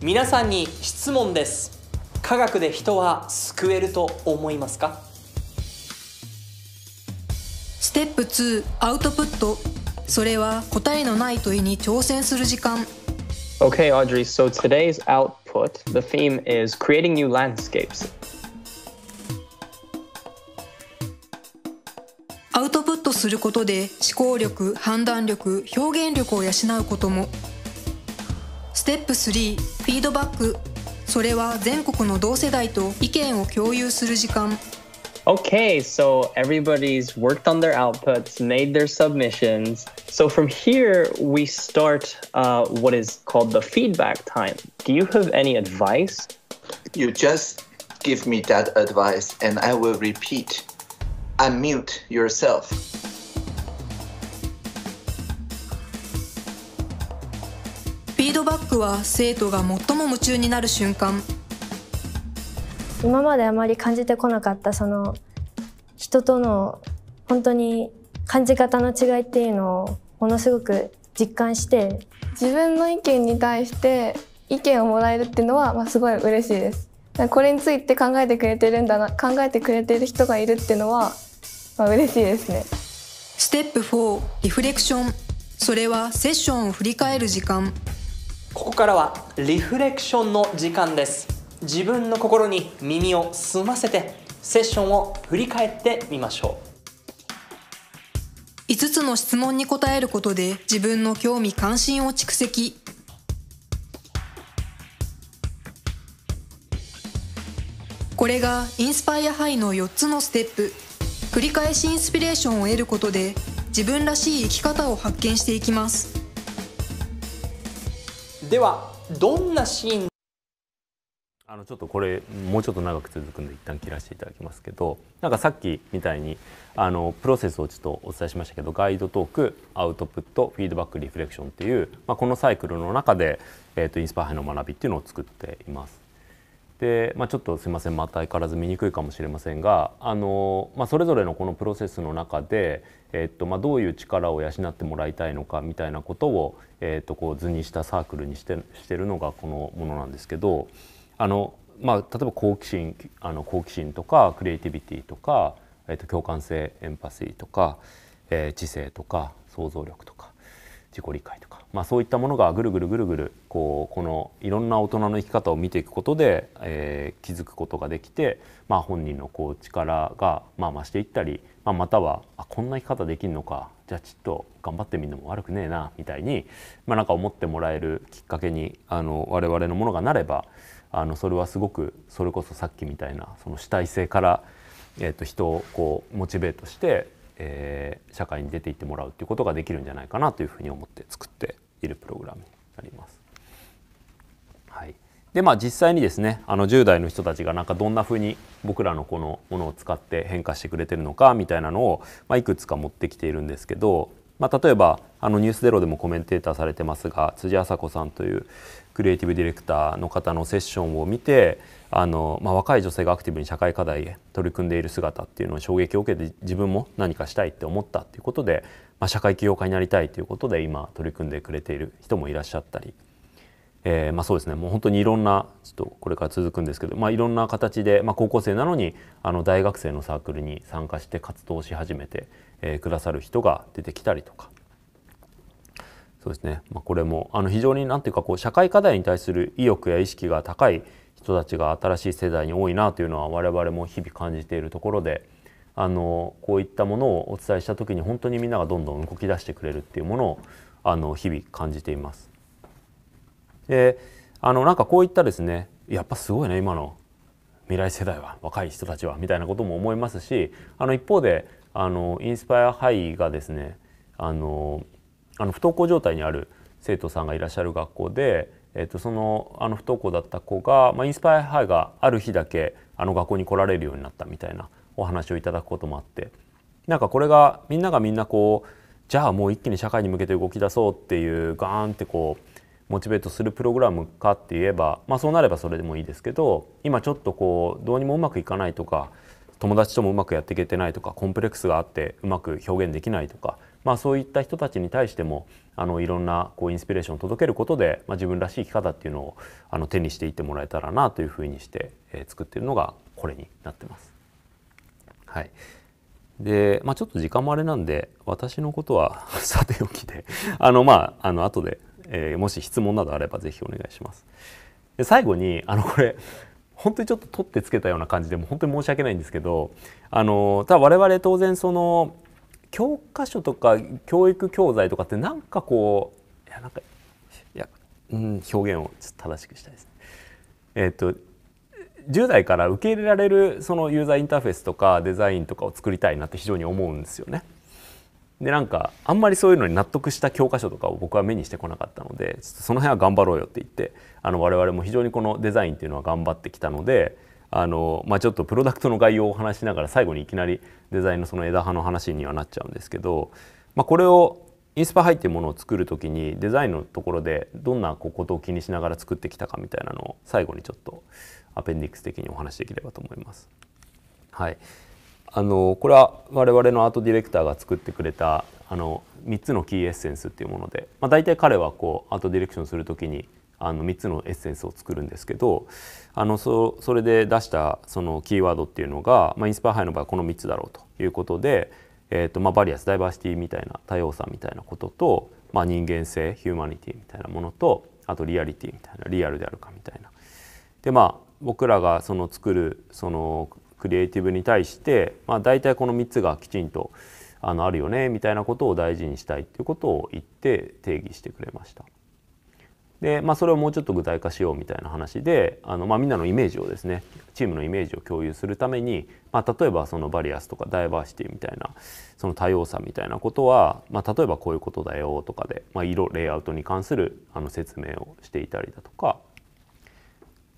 皆さんに質問です科学で人は救えると思いますかステップ2アウトプットそれは答えのない問いに挑戦する時間 Okay, Audrey, so today's output, the theme is creating new landscapes. アウトプットすることで思考力、判断力、表現力を養うことも。ステップ3、フィードバック。それは全国の同世代と意見を共有する時間。Okay, so everybody's worked on their outputs, made their submissions. So from here, we start uh, what is called the feedback time. Do you have any advice? You just give me that advice and I will repeat. Unmute yourself. Feedback は生徒が最も夢中になる瞬間。今まであまり感じてこなかったその人との本当に感じ方の違いっていうのをものすごく実感して自分の意見に対して意見をもらえるっていうのは、まあ、すごい嬉しいですこれについて考えてくれてるんだな考えてくれてる人がいるっていうのは、まあ、嬉しいですねステップ4リフレクションそれはセッションを振り返る時間ここからはリフレクションの時間です自分の心に耳を澄ませてセッションを振り返ってみましょう5つの質問に答えることで自分の興味関心を蓄積これがインスパイアハイの4つのステップ繰り返しインスピレーションを得ることで自分らしい生き方を発見していきますではどんなシーンあのちょっとこれもうちょっと長く続くんで一旦切らせていただきますけどなんかさっきみたいにあのプロセスをちょっとお伝えしましたけどガイドトークアウトプットフィードバックリフレクションっていう、まあ、このサイクルの中で、えーと、インスパイアの学びっていうのを作っています。で、まあ、ちょっとすいませんまた相変わらず見にくいかもしれませんがあの、まあ、それぞれのこのプロセスの中で、えっとまあ、どういう力を養ってもらいたいのかみたいなことを、えっとこう図にしたサークルにしてしてるのがこのものなんですけど。あの、まあ、例えば好奇心あの好奇心とかクリエイティビティとか、えー、と共感性エンパシーとか、えー、知性とか想像力とか自己理解とか、まあ、そういったものがぐるぐるぐるぐるこうこのいろんな大人の生き方を見ていくことで、えー、気づくことができて、まあ、本人のこう力が、まあ、増していったり、まあ、またはあこんな生き方できるのかじゃあちょっと頑張ってみるのも悪くねえなみたいに、まあ、なんか思ってもらえるきっかけにあの我々のものがなればあのそれはすごくそれこそさっきみたいなその主体性から、えー、と人をこうモチベートして、えー、社会に出ていってもらうっていうことができるんじゃないかなというふうに思って作っているプログラムになります。はいでまあ、実際にですねあの10代の人たちがなんかどんなふうに僕らのこのものを使って変化してくれてるのかみたいなのを、まあ、いくつか持ってきているんですけど、まあ、例えばあの「ニュースゼロでもコメンテーターされてますが辻麻子さんという、クリエイティブディレクターの方のセッションを見てあの、まあ、若い女性がアクティブに社会課題へ取り組んでいる姿っていうのを衝撃を受けて自分も何かしたいって思ったっていうことで、まあ、社会起業家になりたいということで今取り組んでくれている人もいらっしゃったり、えー、まあ、そうですねもう本当にいろんなちょっとこれから続くんですけど、まあ、いろんな形で、ま高校生なのにあの大学生のサークルに参加して活動し始めて、えー、くださる人が出てきたりとかそうですね、まあ、これもあの非常に何ていうかこう社会課題に対する意欲や意識が高い人たちが新しい世代に多いなというのは我々も日々感じているところであのこういったものをお伝えした時に本当にみんながどんどん動き出してくれるっていうものをあの日々感じています。であのなんかこういったですねやっぱすごいね今の未来世代は若い人たちはみたいなことも思いますしあの一方であのインスパイアハイがですねあのあの不登校状態にある生徒さんがいらっしゃる学校で、えー、とそのあの不登校だった子が、まあ、インスパイアハイがある日だけあの学校に来られるようになったみたいなお話をいただくこともあってなんかこれがみんながみんなこうじゃあもう一気に社会に向けて動き出そうっていうガーンってこうモチベートするプログラムかって言えば、まあ、そうなればそれでもいいですけど今ちょっとこうどうにもうまくいかないとか友達ともうまくやっていけてないとかコンプレックスがあってうまく表現できないとかまあ、そういった人たちに対してもあのいろんなこうインスピレーションを届けることで、まあ、自分らしい生き方っていうのをあの手にしていってもらえたらなというふうにして、えー、作ってるのがこれになってます。はい、で、まあ、ちょっと時間もあれなんで私のことは さておきであのまああの後で、えー、もし質問などあれば是非お願いします。で最後にあのこれ本当にちょっと取ってつけたような感じでも本当に申し訳ないんですけどあのただ我々当然その教科書とか教育教材とかってなんかこういやなんかいや、うん、表現を正しくしたいですね。えっ、ー、と10代から受け入れられるそのユーザーインターフェースとかデザインとかを作りたいなって非常に思うんですよね。でなんかあんまりそういうのに納得した教科書とかを僕は目にしてこなかったのでその辺は頑張ろうよって言ってあの我々も非常にこのデザインっていうのは頑張ってきたのであの、まあ、ちょっとプロダクトの概要を話しながら最後にいきなりデザインのその枝葉の話にはなっちゃうんですけど、まあ、これをインスパ入ってものを作る時にデザインのところでどんなことを気にしながら作ってきたかみたいなのを最後にちょっとアペンディックス的にお話しできればと思います。はい、あのこれは我々のアートディレクターが作ってくれたあの3つのキーエッセンスっていうもので、まあ、大体彼はこうアートディレクションする時にあの3つのエッセンスを作るんですけどあのそそれで出したそのキーワードっていうのが、まあ、インスパイアハイの場合はこの3つだろうということで、えーとまあ、バリアスダイバーシティみたいな多様さみたいなことと、まあ、人間性ヒューマニティみたいなものとあとリアリティみたいなリアルであるかみたいな。でまあ僕らがその作るそのクリエイティブに対して、まあ、大体この3つがきちんとあのあるよねみたいなことを大事にしたいっていうことを言って定義してくれました。で、まあ、それをもうちょっと具体化しようみたいな話であの、まあ、みんなのイメージをですねチームのイメージを共有するために、まあ、例えばそのバリアスとかダイバーシティみたいなその多様さみたいなことは、まあ、例えばこういうことだよとかで、まあ、色レイアウトに関するあの説明をしていたりだとか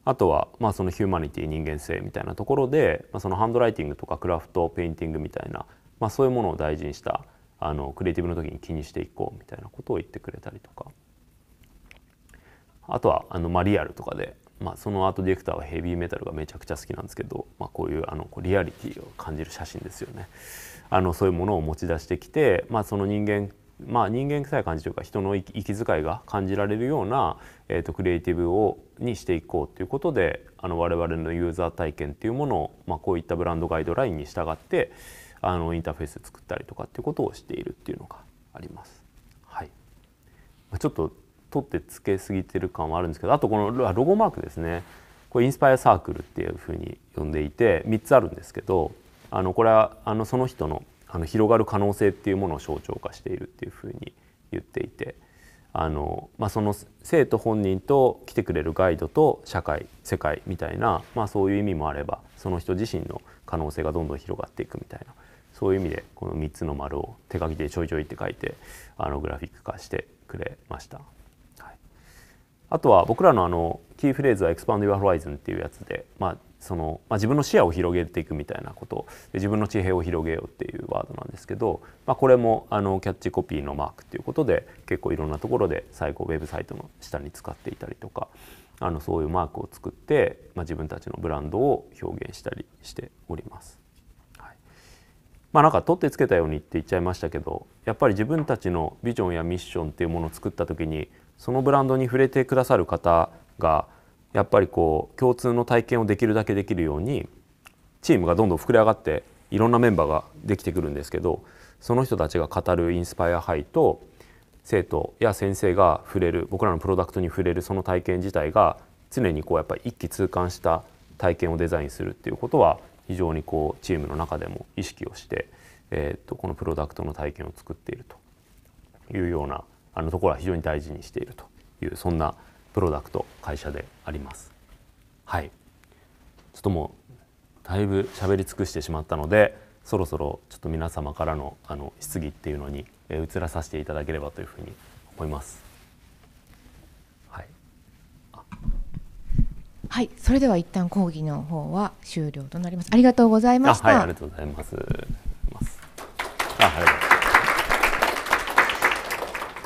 あとは、まあ、そのヒューマニティ人間性みたいなところで、まあ、そのハンドライティングとかクラフトペインティングみたいな、まあ、そういうものを大事にしたあのクリエイティブの時に気にしていこうみたいなことを言ってくれたりとか。あとはあの、まリアルとかで、まあ、そのアートディレクターはヘビーメタルがめちゃくちゃ好きなんですけど、まあ、こういうあのリアリティを感じる写真ですよね。あのそういうものを持ち出してきて、まあ、その人間まあ、人間臭い感じというか人の息遣いが感じられるような、えとクリエイティブをにしていこうということであの我々のユーザー体験っていうものを、まあ、こういったブランドガイドラインに従ってあのインターフェース作ったりとかっていうことをしているっていうのがあります。はい、まちょっと取ってつけすぎてる感はあるんですけどあとこのロゴマークですねこれインスパイアサークルっていうふうに呼んでいて3つあるんですけどあのこれはあのその人のあの広がる可能性っていうものを象徴化しているっていうふうに言っていてあの、まあ、その生徒本人と来てくれるガイドと社会世界みたいな、まあ、そういう意味もあればその人自身の可能性がどんどん広がっていくみたいなそういう意味でこの3つの丸を手書きでちょいちょいって書いてあのグラフィック化してくれました。あとは僕らのあのキーフレーズは Expand Your Horizon っていうやつで、まあそのまあ、自分の視野を広げていくみたいなこと自分の地平を広げようっていうワードなんですけど、まあ、これもあのキャッチコピーのマークっていうことで結構いろんなところで最高ウェブサイトの下に使っていたりとかあのそういうマークを作って、まあ、自分たちのブランドを表現したりしております。まあ、なんか取ってつけたようにって言っちゃいましたけどやっぱり自分たちのビジョンやミッションっていうものを作った時にそのブランドに触れてくださる方がやっぱりこう共通の体験をできるだけできるようにチームがどんどん膨れ上がっていろんなメンバーができてくるんですけどその人たちが語るインスパイアハイと生徒や先生が触れる僕らのプロダクトに触れるその体験自体が常にこうやっぱり一気通貫した体験をデザインするっていうことは非常にこうチームの中でも意識をして、えー、とこのプロダクトの体験を作っているというようなあのところは非常に大事にしているというそんなプロダクト会社であります。はい、ちょっともうだいぶ喋り尽くしてしまったのでそろそろちょっと皆様からのあの質疑っていうのに、え移らさせていただければというふうに思います。はい、はい、それでは一旦講義の方は終了となります。ありがとうございました。はい、ありがとうございます。あ、ありがとうございます。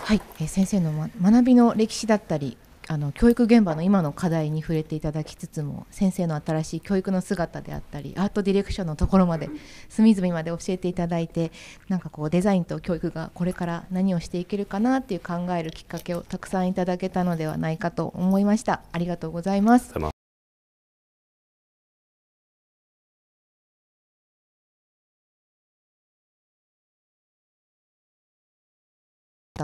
はい、えー、先生の、ま、学びの歴史だったりあの教育現場の今の課題に触れていただきつつも先生の新しい教育の姿であったりアートディレクションのところまで隅々まで教えていただいてなんかこうデザインと教育がこれから何をしていけるかなっていう考えるきっかけをたくさんいただけたのではないかと思いましたありがとうございます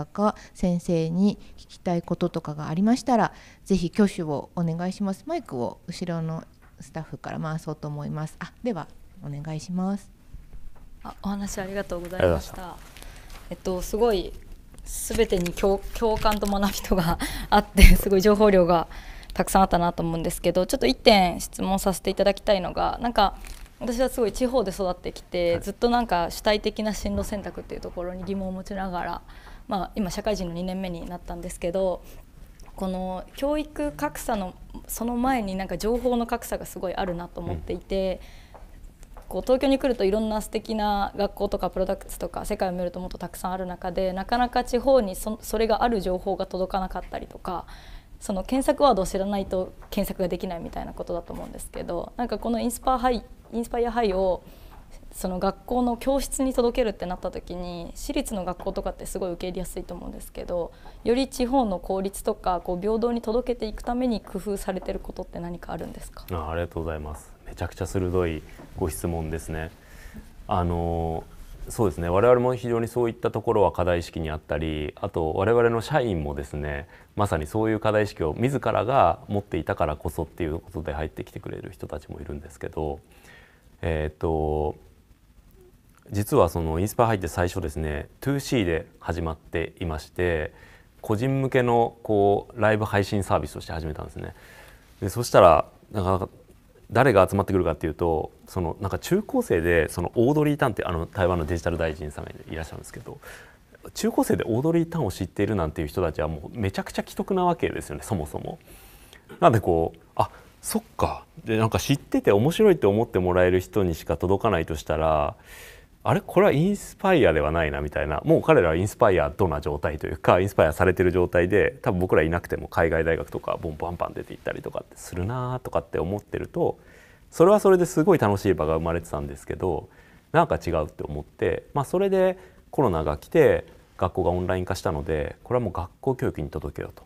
ったか先生に聞きたいこととかがありましたら是非挙手をお願いしますマイクを後ろのスタッフから回そうと思いますあではお願いしますあお話ありがとうございましたえっとすごい全てに共感と学びとがあって すごい情報量がたくさんあったなと思うんですけどちょっと1点質問させていただきたいのがなんか私はすごい地方で育ってきて、ずっとなんか主体的な進路選択っていうところに疑問を持ちながらまあ、今社会人の2年目になったんですけどこの教育格差のその前になんか情報の格差がすごいあるなと思っていて、うん、こう東京に来るといろんな素敵な学校とかプロダクツとか世界を見るともっとたくさんある中でなかなか地方にそそれがある情報が届かなかったりとか。その検索ワードを知らないと検索ができないみたいなことだと思うんですけどなんかこのインスパイインスパイアハイをその学校の教室に届けるってなった時に私立の学校とかってすごい受け入れやすいと思うんですけどより地方の公立とかこう平等に届けていくために工夫されてることって何かあるんですかあありがとうございますめちゃくちゃ鋭いご質問ですねあのそうですね我々も非常にそういったところは課題意識にあったりあと我々の社員もですねまさにそういう課題意識を自らが持っていたからこそっていうことで入ってきてくれる人たちもいるんですけどえっ、と実はそのインスパイ入って最初ですね 2C で始まっていまして個人向けのこうライブ配信サービスとして始めたんですね。でそしたらなんか誰が集まってくるかっていうとそのなんか中高生でそのオードリー・タンってあの台湾のデジタル大臣さんがいらっしゃるんですけど中高生でオードリー・タンを知っているなんていう人たちはもうめちゃくちゃ既得なわけですよねそもそも。なんでこうあそっかでなんか知ってて面白いって思ってもらえる人にしか届かないとしたらあれこれはインスパイアではないなみたいなもう彼らはインスパイアどな状態というかインスパイアされてる状態で多分僕らいなくても海外大学とかボンバンバン出ていったりとかってするなとかって思ってるとそれはそれですごい楽しい場が生まれてたんですけどなんか違うって思って、まあ、それでコロナが来て学校がオンライン化したのでこれはもう学校教育に届けようと。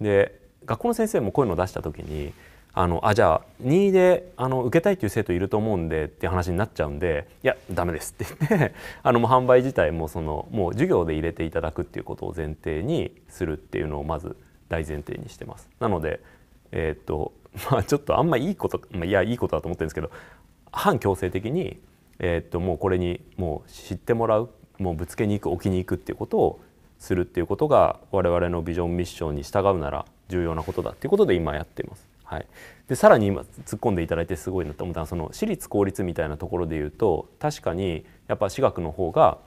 で学校の先生もこういうのを出した時にあのあじゃあ任意であの受けたいっていう生徒いると思うんでっていう話になっちゃうんでいやダメですって言ってあのもう販売自体もそのもう授業で入れていただくっていうことを前提にするっていうのをまず大前提にしてます。なのでえー、っと まあちょっとあんまいいこと、まあ、いやいいことだと思ってるんですけど反強制的に、えー、っともうこれにもう知ってもらうもうぶつけに行く置きに行くっていうことをするっていうことが我々のビジョンミッションに従うなら重要なことだっていうことで今やっています。はい、でさらに今突っ込んでいただいてすごいなと思ったのはその私立公立みたいなところで言うと確かにやっぱ私学の方が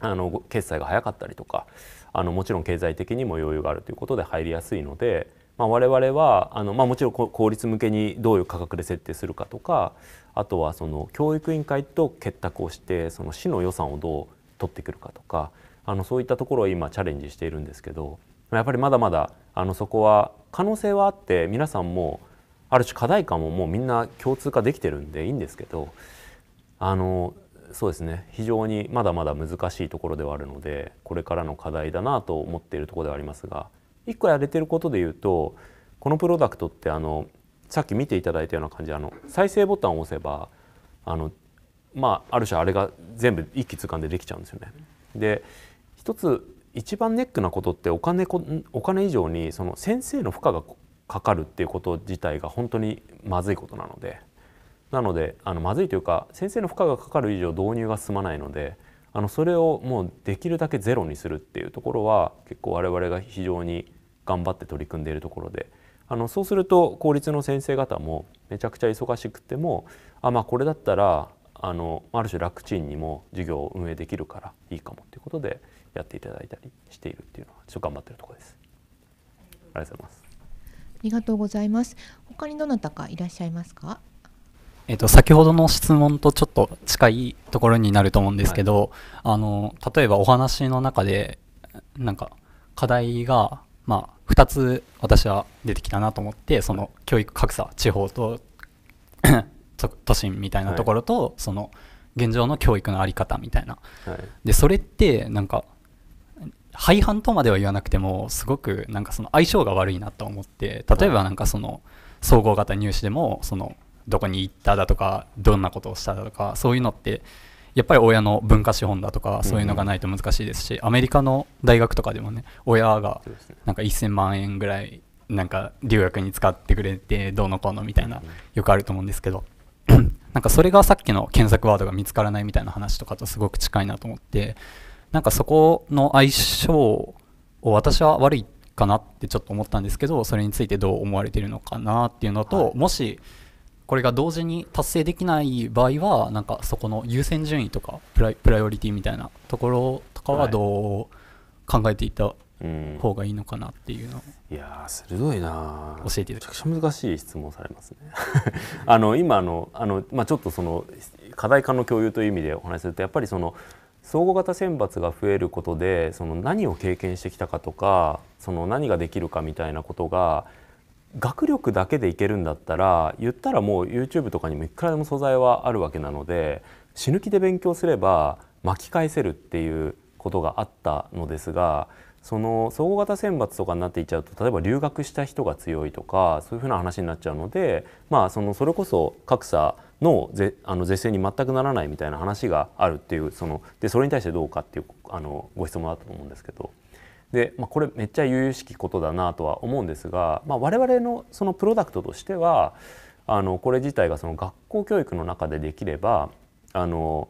あの決済が早かったりとかあのもちろん経済的にも余裕があるということで入りやすいので、まあ、我々はあの、まあ、もちろん公立向けにどういう価格で設定するかとかあとはその教育委員会と結託をしてその市の予算をどう取ってくるかとかあのそういったところを今チャレンジしているんですけどやっぱりまだまだあのそこは可能性はあって皆さんもある種課題感ももうみんな共通化できてるんでいいんですけどあのそうですね非常にまだまだ難しいところではあるのでこれからの課題だなと思っているところではありますが一個やれてることで言うとこのプロダクトってあのさっき見ていただいたような感じあの再生ボタンを押せばあのまあある種あれが全部一気通貫でできちゃうんですよね。で一つ一番ネックなことってお金お金以上にその先生の負荷がかかるっていうこと自体が本当にまずいことなのでなのであのまずいというか先生の負荷がかかる以上導入が進まないのであのそれをもうできるだけゼロにするっていうところは結構我々が非常に頑張って取り組んでいるところであのそうすると公立の先生方もめちゃくちゃ忙しくてもあまあこれだったらあのある種楽ちんにも授業を運営できるからいいかもっていうことでやっていただいたりしているっていうのはちょっと頑張ってるところです。ありがとうございます。ありがとうございます。他にどなたかいらっしゃいますか。えっと、先ほどの質問とちょっと近いところになると思うんですけど、はい、あの例えばお話の中でなんか課題が、まあ、2つ私は出てきたなと思ってその教育格差地方と 都心みたいなところと、はい、その現状の教育の在り方みたいな、はい、でそれってなんか廃反とまでは言わなくてもすごくなんかその相性が悪いなと思って例えばなんかその総合型入試でもそのどこに行っただとかどんなことをしただとかそういうのってやっぱり親の文化資本だとかそういうのがないと難しいですし、アメリカの大学とかでもね親がなんか1000万円ぐらいなんか留学に使ってくれてどうのこうのみたいなよくあると思うんですけど なんかそれがさっきの検索ワードが見つからないみたいな話とかとすごく近いなと思ってなんかそこの相性を私は悪いかなってちょっと思ったんですけどそれについてどう思われてるのかなっていうのと、はい、もしこれが同時に達成できない場合はなんかそこの優先順位とかプライオリティみたいなところとかはどう考えていた方がいいのかなっていうのを、はい、いや鋭いな教えていただきめちゃくちゃ難しい質問されますね あの今のあの、まあ、ちょっとその課題感の共有という意味でお話しするとやっぱりその総合型選抜が増えることでその何を経験してきたかとかその何ができるかみたいなことが学力だけでいけるんだったら言ったらもう YouTube とかにもいくらでも素材はあるわけなので死ぬ気で勉強すれば巻き返せるっていうことがあったのですがその総合型選抜とかになっていっちゃうと例えば留学した人が強いとかそういうふうな話になっちゃうのでまあそのそれこそ格差のぜあの是正に全くならないみたいな話があるっていうそのでそれに対してどうかっていうあのご質問だったと思うんですけど。でまあ、これめっちゃ由々しきことだなとは思うんですが、まあ、我々のそのプロダクトとしてはあのこれ自体がその学校教育の中でできればあの、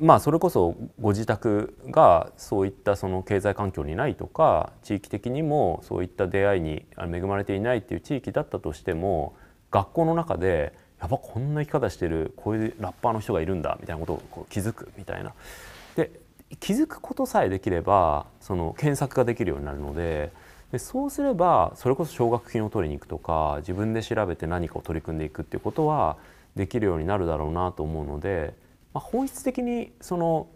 まあ、それこそご自宅がそういったその経済環境にないとか地域的にもそういった出会いに恵まれていないっていう地域だったとしても学校の中でやばこんな生き方してるこういうラッパーの人がいるんだみたいなことをこう気づくみたいな。で気づくことさえできればその検索ができるようになるのででそうすればそれこそ奨学金を取りに行くとか自分で調べて何かを取り組んでいくっていうことはできるようになるだろうなと思うので、まあ、本質的にその、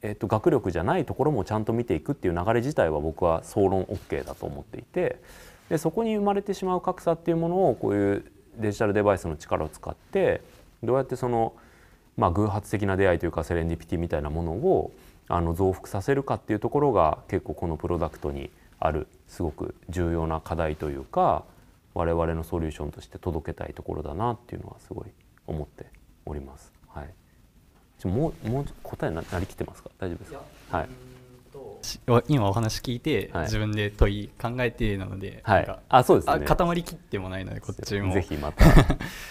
えっと、学力じゃないところもちゃんと見ていくっていう流れ自体は僕は総論 OK だと思っていてでそこに生まれてしまう格差っていうものをこういうデジタルデバイスの力を使ってどうやってその、まあ、偶発的な出会いというかセレンディピティみたいなものをあの増幅させるかっていうところが結構このプロダクトにあるすごく重要な課題というか我々のソリューションとして届けたいところだなっていうのはすごい思っております。はい、もうもう答えななりきってますか大丈夫ですかはい今お話聞いて、はい、自分で問い考えてなので、はい、あそうですね固まりきってもないのでこっちもぜひまた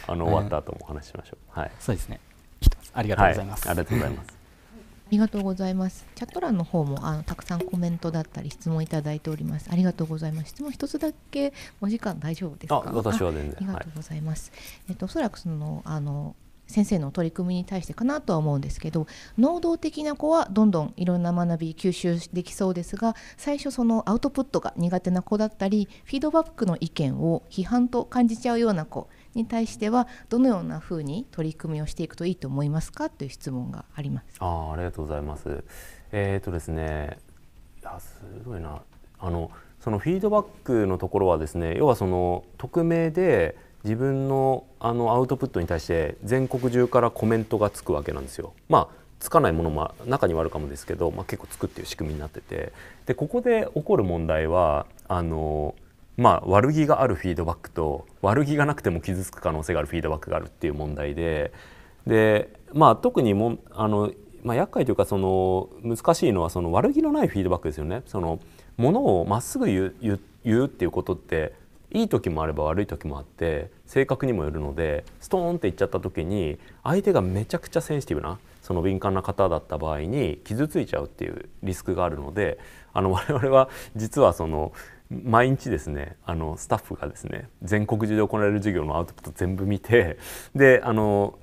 あの 終わった後もお話しましょう、はい、そうですねありがとうございます、はい、ありがとうございますありがとうございます。チャット欄の方もあのたくさんコメントだったり質問いただいております。ありがとうございます。質問一つだけお時間大丈夫ですか？あ、私は全然。ありがとうございます。はい、えっとおそらくそのあの先生の取り組みに対してかなとは思うんですけど能動的な子はどんどんいろんな学び吸収できそうですが最初そのアウトプットが苦手な子だったりフィードバックの意見を批判と感じちゃうような子に対してはどのようなふうに取り組みをしていくといいと思いますかという質問があります。あありがとうございます。えー、っとですねいやすごいなあのそのフィードバックのところはですね要はその匿名で自分のあのアウトプットに対して全国中からコメントがつくわけなんですよ。まあつかないものも中にはあるかもですけど、まあ、結構つくっていう仕組みになっててでここで起こる問題はあの、まあ、悪気があるフィードバックと悪気がなくても傷つく可能性があるフィードバックがあるっていう問題でで、まあ、特にもあの、まあ、厄介というかその難しいのはその悪気のないフィードバックですよね。そのものをまっすぐ言うっていうことっていい時もあれば悪い時もあって性格にもよるのでストーンっていっちゃった時に相手がめちゃくちゃセンシティブなその敏感な方だった場合に傷ついちゃうっていうリスクがあるのであの我々は実はその毎日ですねあのスタッフがですね全国中で行われる授業のアウトプット全部見てであの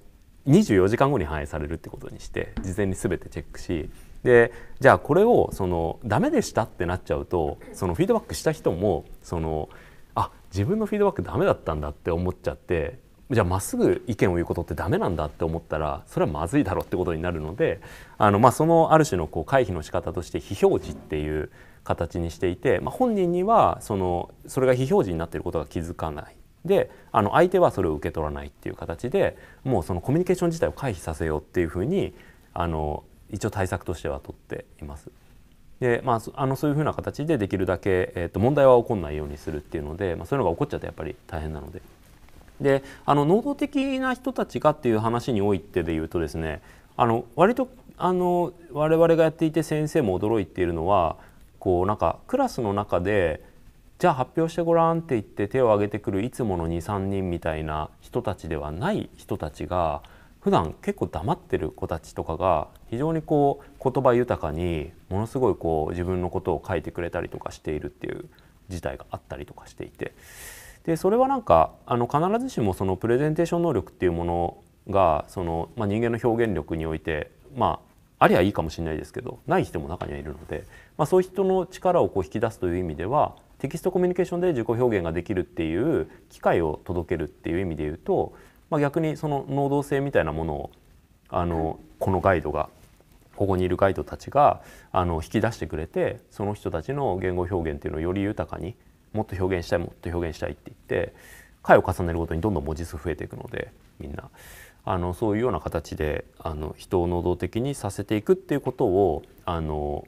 24時間後に反映されるってことにして事前に全てチェックしでじゃあこれをそのダメでしたってなっちゃうとそのフィードバックした人もその。自分のフィードバックダメだったんだって思っちゃってじゃあまっすぐ意見を言うことってダメなんだって思ったらそれはまずいだろうってことになるのであの、まあ、そのある種のこう回避の仕方として非表示っていう形にしていて、まあ、本人にはそのそれが非表示になっていることが気づかないであの相手はそれを受け取らないっていう形でもうそのコミュニケーション自体を回避させようっていうふうにあの一応対策としては取っています。でまあ、あのそういうふうな形でできるだけ、えー、と問題は起こらないようにするっていうので、まあ、そういうのが起こっちゃってやっぱり大変なので。であの能動的な人たちがっていう話においてで言うとですねあの割とあの我々がやっていて先生も驚いているのはこうなんかクラスの中でじゃあ発表してごらんって言って手を挙げてくるいつもの23人みたいな人たちではない人たちが普段結構黙ってる子たちとかが非常にこう言葉豊かにものすごいこう自分のことを書いてくれたりとかしているっていう事態があったりとかしていてでそれはなんかあの必ずしもそのプレゼンテーション能力っていうものがその、まあ、人間の表現力においてまあありゃいいかもしれないですけどない人も中にはいるので、まあ、そういう人の力をこう引き出すという意味ではテキストコミュニケーションで自己表現ができるっていう機会を届けるっていう意味で言うとまあ、逆にその能動性みたいなものをあのこのガイドがここにいるガイドたちがあの引き出してくれてその人たちの言語表現っていうのをより豊かにもっと表現したいもっと表現したいって言って回を重ねるごとにどんどん文字数増えていくのでみんなあのそういうような形であの人を能動的にさせていくっていうことをあの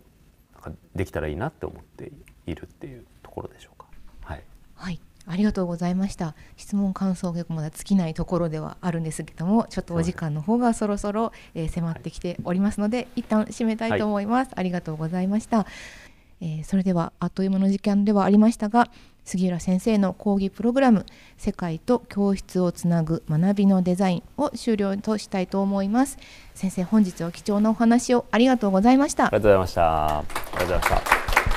できたらいいなって思っているっていうところでしょうか。はい、はいありがとうございました質問感想結構まだ尽きないところではあるんですけどもちょっとお時間の方がそろそろ、えー、迫ってきておりますので、はい、一旦締めたいと思います、はい、ありがとうございました、えー、それではあっという間の時間ではありましたが杉浦先生の講義プログラム「世界と教室をつなぐ学びのデザイン」を終了としたいと思います先生本日は貴重なお話をありがとうございましたありがとうございましたありがとうございました